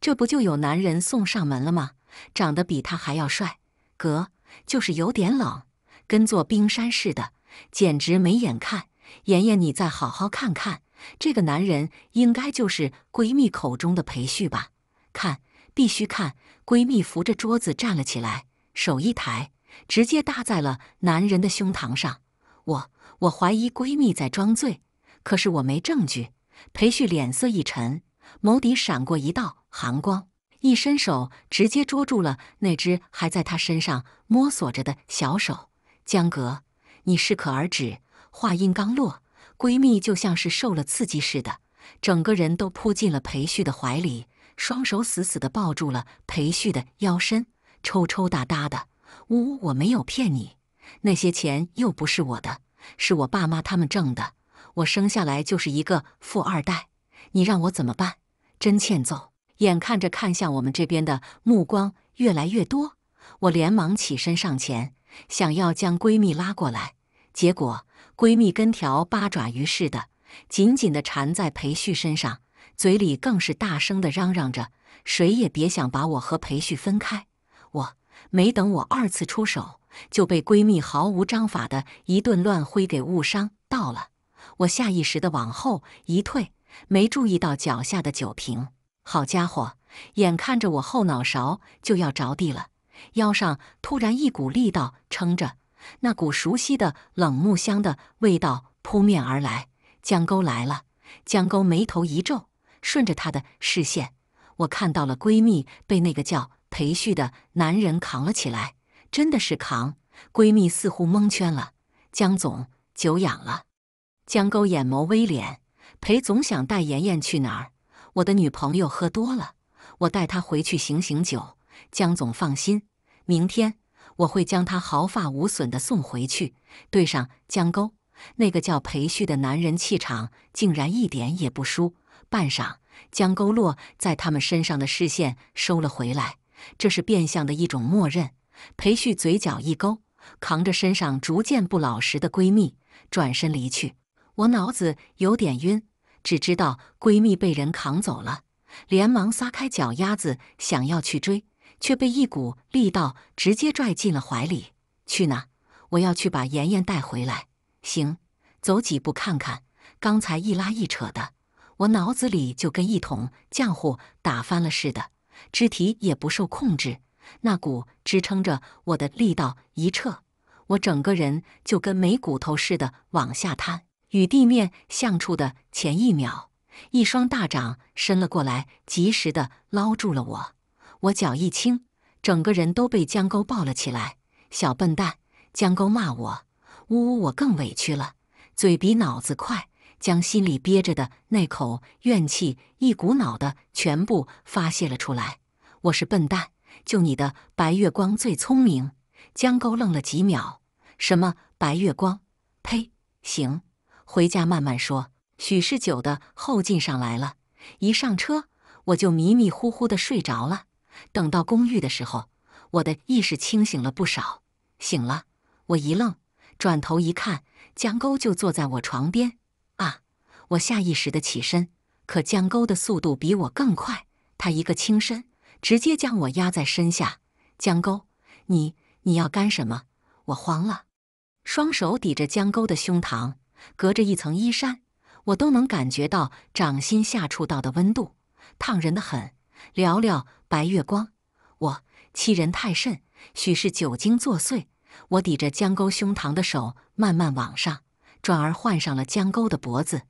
这不就有男人送上门了吗？长得比他还要帅，哥就是有点冷，跟座冰山似的，简直没眼看。妍妍，你再好好看看，这个男人应该就是闺蜜口中的裴旭吧？看，必须看！闺蜜扶着桌子站了起来。手一抬，直接搭在了男人的胸膛上。我我怀疑闺蜜在装醉，可是我没证据。裴旭脸色一沉，眸底闪过一道寒光，一伸手直接捉住了那只还在他身上摸索着的小手。江格，你适可而止。话音刚落，闺蜜就像是受了刺激似的，整个人都扑进了裴旭的怀里，双手死死地抱住了裴旭的腰身。抽抽搭搭的，呜！我没有骗你，那些钱又不是我的，是我爸妈他们挣的。我生下来就是一个富二代，你让我怎么办？真欠揍！眼看着看向我们这边的目光越来越多，我连忙起身上前，想要将闺蜜拉过来，结果闺蜜跟条八爪鱼似的，紧紧的缠在裴旭身上，嘴里更是大声的嚷嚷着：“谁也别想把我和裴旭分开！”我没等我二次出手，就被闺蜜毫无章法的一顿乱挥给误伤到了。我下意识的往后一退，没注意到脚下的酒瓶。好家伙，眼看着我后脑勺就要着地了，腰上突然一股力道撑着，那股熟悉的冷木香的味道扑面而来。江钩来了，江钩眉头一皱，顺着他的视线，我看到了闺蜜被那个叫……裴旭的男人扛了起来，真的是扛。闺蜜似乎蒙圈了。江总，久仰了。江沟眼眸微敛。裴总想带妍妍去哪儿？我的女朋友喝多了，我带她回去醒醒酒。江总放心，明天我会将她毫发无损的送回去。对上江沟，那个叫裴旭的男人气场竟然一点也不输。半晌，江沟落在他们身上的视线收了回来。这是变相的一种默认。裴旭嘴角一勾，扛着身上逐渐不老实的闺蜜转身离去。我脑子有点晕，只知道闺蜜被人扛走了，连忙撒开脚丫子想要去追，却被一股力道直接拽进了怀里。去哪？我要去把妍妍带回来。行，走几步看看。刚才一拉一扯的，我脑子里就跟一桶浆糊打翻了似的。肢体也不受控制，那股支撑着我的力道一撤，我整个人就跟没骨头似的往下瘫。与地面相处的前一秒，一双大掌伸了过来，及时的捞住了我。我脚一轻，整个人都被江沟抱了起来。小笨蛋，江沟骂我。呜呜，我更委屈了，嘴比脑子快。将心里憋着的那口怨气一股脑的全部发泄了出来。我是笨蛋，就你的白月光最聪明。江沟愣了几秒，什么白月光？呸！行，回家慢慢说。许是酒的后劲上来了，一上车我就迷迷糊糊的睡着了。等到公寓的时候，我的意识清醒了不少。醒了，我一愣，转头一看，江沟就坐在我床边。我下意识地起身，可江沟的速度比我更快。他一个轻身，直接将我压在身下。江沟，你你要干什么？我慌了，双手抵着江沟的胸膛，隔着一层衣衫，我都能感觉到掌心下触到的温度，烫人的很。聊聊白月光，我欺人太甚。许是酒精作祟，我抵着江沟胸膛的手慢慢往上，转而换上了江沟的脖子。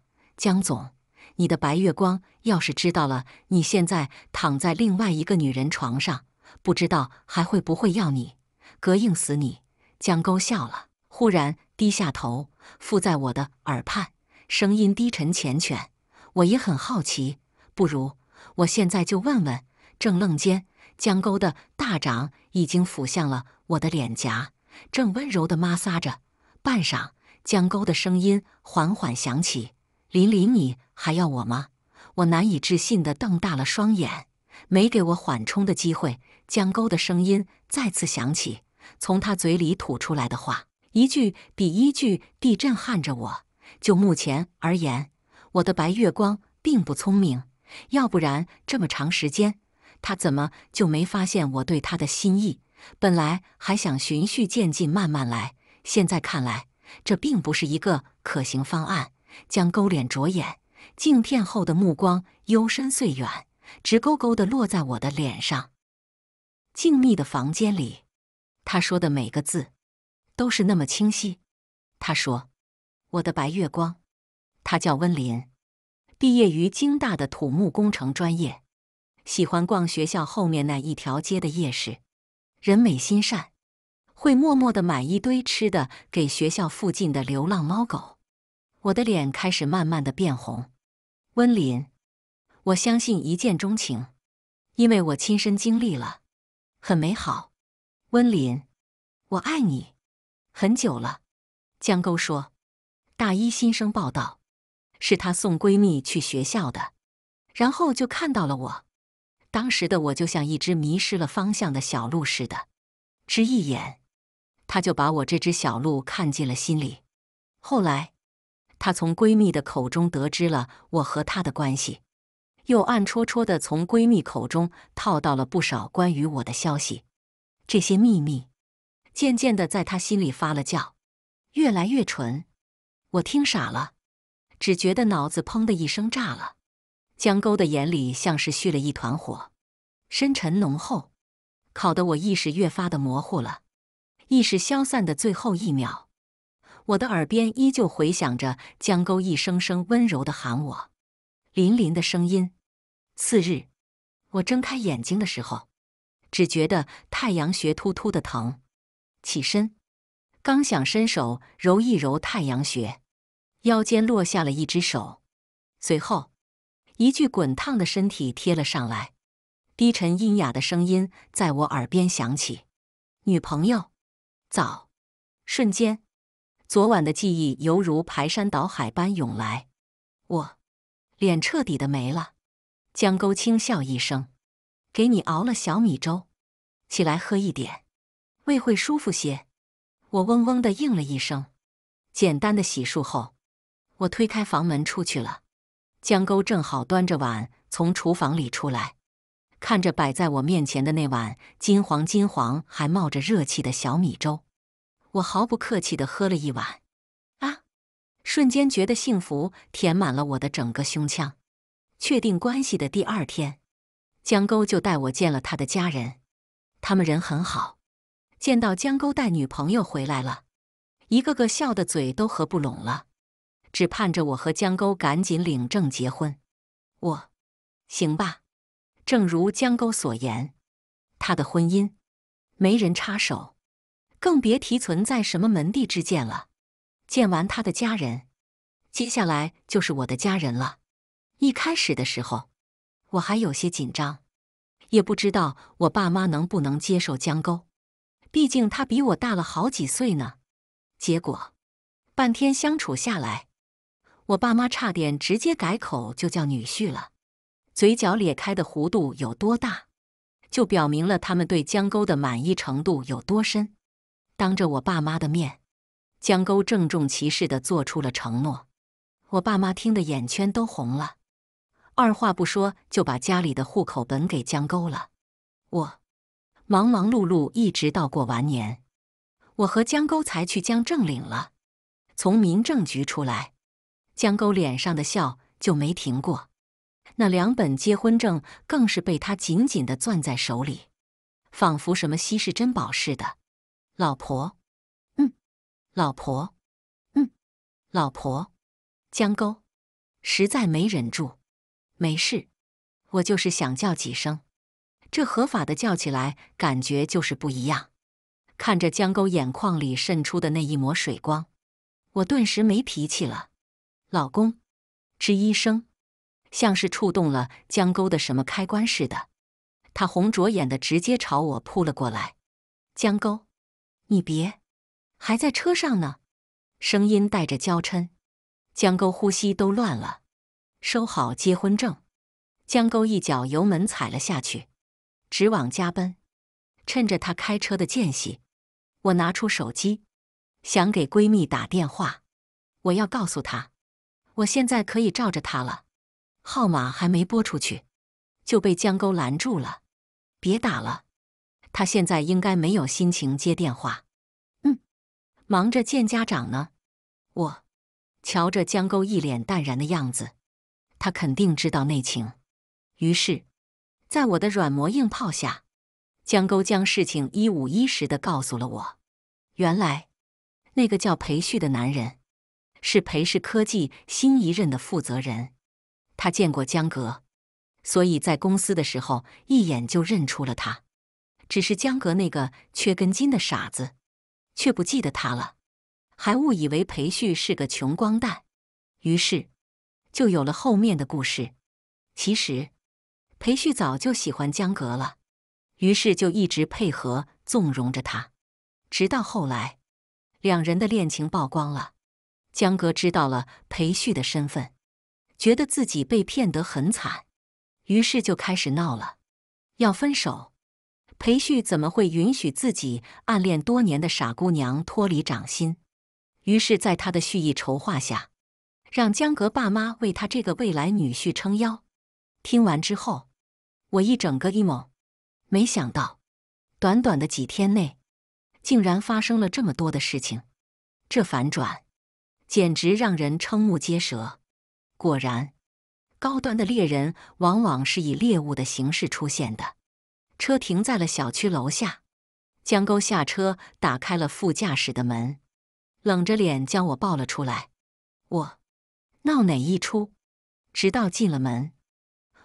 江总，你的白月光要是知道了你现在躺在另外一个女人床上，不知道还会不会要你，膈应死你！江沟笑了，忽然低下头附在我的耳畔，声音低沉缱绻。我也很好奇，不如我现在就问问。正愣间，江沟的大掌已经抚向了我的脸颊，正温柔的摩挲着。半晌，江沟的声音缓缓响起。林林，你还要我吗？我难以置信地瞪大了双眼，没给我缓冲的机会。江沟的声音再次响起，从他嘴里吐出来的话，一句比一句地震撼着我。就目前而言，我的白月光并不聪明，要不然这么长时间，他怎么就没发现我对他的心意？本来还想循序渐进，慢慢来，现在看来，这并不是一个可行方案。将勾脸着眼，镜片后的目光幽深邃远，直勾勾的落在我的脸上。静谧的房间里，他说的每个字都是那么清晰。他说：“我的白月光，他叫温林，毕业于京大的土木工程专业，喜欢逛学校后面那一条街的夜市，人美心善，会默默地买一堆吃的给学校附近的流浪猫狗。”我的脸开始慢慢的变红，温林，我相信一见钟情，因为我亲身经历了，很美好。温林，我爱你，很久了。江沟说，大一新生报道，是他送闺蜜去学校的，然后就看到了我。当时的我就像一只迷失了方向的小鹿似的，只一眼，他就把我这只小鹿看进了心里。后来。她从闺蜜的口中得知了我和她的关系，又暗戳戳的从闺蜜口中套到了不少关于我的消息。这些秘密渐渐的在她心里发了酵，越来越纯。我听傻了，只觉得脑子砰的一声炸了。江沟的眼里像是蓄了一团火，深沉浓厚，烤得我意识越发的模糊了。意识消散的最后一秒。我的耳边依旧回响着江沟一声声温柔的喊我，林林的声音。次日，我睁开眼睛的时候，只觉得太阳穴突突的疼。起身，刚想伸手揉一揉太阳穴，腰间落下了一只手，随后一具滚烫的身体贴了上来，低沉阴哑的声音在我耳边响起：“女朋友，早。”瞬间。昨晚的记忆犹如排山倒海般涌来，我脸彻底的没了。江沟轻笑一声，给你熬了小米粥，起来喝一点，胃会舒服些。我嗡嗡的应了一声。简单的洗漱后，我推开房门出去了。江沟正好端着碗从厨房里出来，看着摆在我面前的那碗金黄金黄还冒着热气的小米粥。我毫不客气地喝了一碗，啊，瞬间觉得幸福填满了我的整个胸腔。确定关系的第二天，江沟就带我见了他的家人，他们人很好。见到江沟带女朋友回来了，一个个笑的嘴都合不拢了，只盼着我和江沟赶紧领证结婚。我，行吧。正如江沟所言，他的婚姻没人插手。更别提存在什么门第之见了。见完他的家人，接下来就是我的家人了。一开始的时候，我还有些紧张，也不知道我爸妈能不能接受江沟，毕竟他比我大了好几岁呢。结果半天相处下来，我爸妈差点直接改口就叫女婿了，嘴角裂开的弧度有多大，就表明了他们对江沟的满意程度有多深。当着我爸妈的面，江沟郑重其事的做出了承诺。我爸妈听得眼圈都红了，二话不说就把家里的户口本给江沟了。我忙忙碌碌一直到过完年，我和江沟才去江正领了。从民政局出来，江沟脸上的笑就没停过，那两本结婚证更是被他紧紧的攥在手里，仿佛什么稀世珍宝似的。老婆，嗯，老婆，嗯，老婆，江沟，实在没忍住，没事，我就是想叫几声，这合法的叫起来感觉就是不一样。看着江沟眼眶里渗出的那一抹水光，我顿时没脾气了。老公，吱一声，像是触动了江沟的什么开关似的，他红着眼的直接朝我扑了过来，江沟。你别，还在车上呢，声音带着娇嗔。江沟呼吸都乱了，收好结婚证。江沟一脚油门踩了下去，直往家奔。趁着他开车的间隙，我拿出手机，想给闺蜜打电话。我要告诉她，我现在可以罩着她了。号码还没拨出去，就被江沟拦住了。别打了，他现在应该没有心情接电话。忙着见家长呢，我瞧着江沟一脸淡然的样子，他肯定知道内情。于是，在我的软磨硬泡下，江沟将事情一五一十的告诉了我。原来，那个叫裴旭的男人是裴氏科技新一任的负责人，他见过江革，所以在公司的时候一眼就认出了他。只是江革那个缺根筋的傻子。却不记得他了，还误以为裴旭是个穷光蛋，于是就有了后面的故事。其实裴旭早就喜欢江格了，于是就一直配合纵容着他。直到后来两人的恋情曝光了，江格知道了裴旭的身份，觉得自己被骗得很惨，于是就开始闹了，要分手。裴旭怎么会允许自己暗恋多年的傻姑娘脱离掌心？于是，在他的蓄意筹划下，让江格爸妈为他这个未来女婿撑腰。听完之后，我一整个 emo。没想到，短短的几天内，竟然发生了这么多的事情。这反转，简直让人瞠目结舌。果然，高端的猎人往往是以猎物的形式出现的。车停在了小区楼下，江沟下车，打开了副驾驶的门，冷着脸将我抱了出来。我，闹哪一出？直到进了门，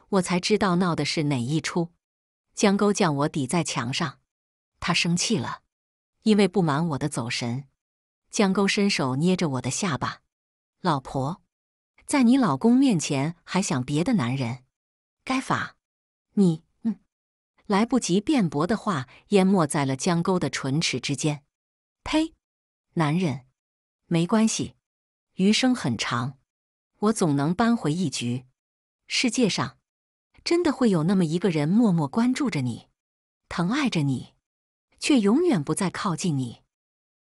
我才知道闹的是哪一出。江沟将我抵在墙上，他生气了，因为不满我的走神。江沟伸手捏着我的下巴，老婆，在你老公面前还想别的男人？该罚你。来不及辩驳的话，淹没在了江沟的唇齿之间。呸！男人，没关系，余生很长，我总能扳回一局。世界上真的会有那么一个人，默默关注着你，疼爱着你，却永远不再靠近你。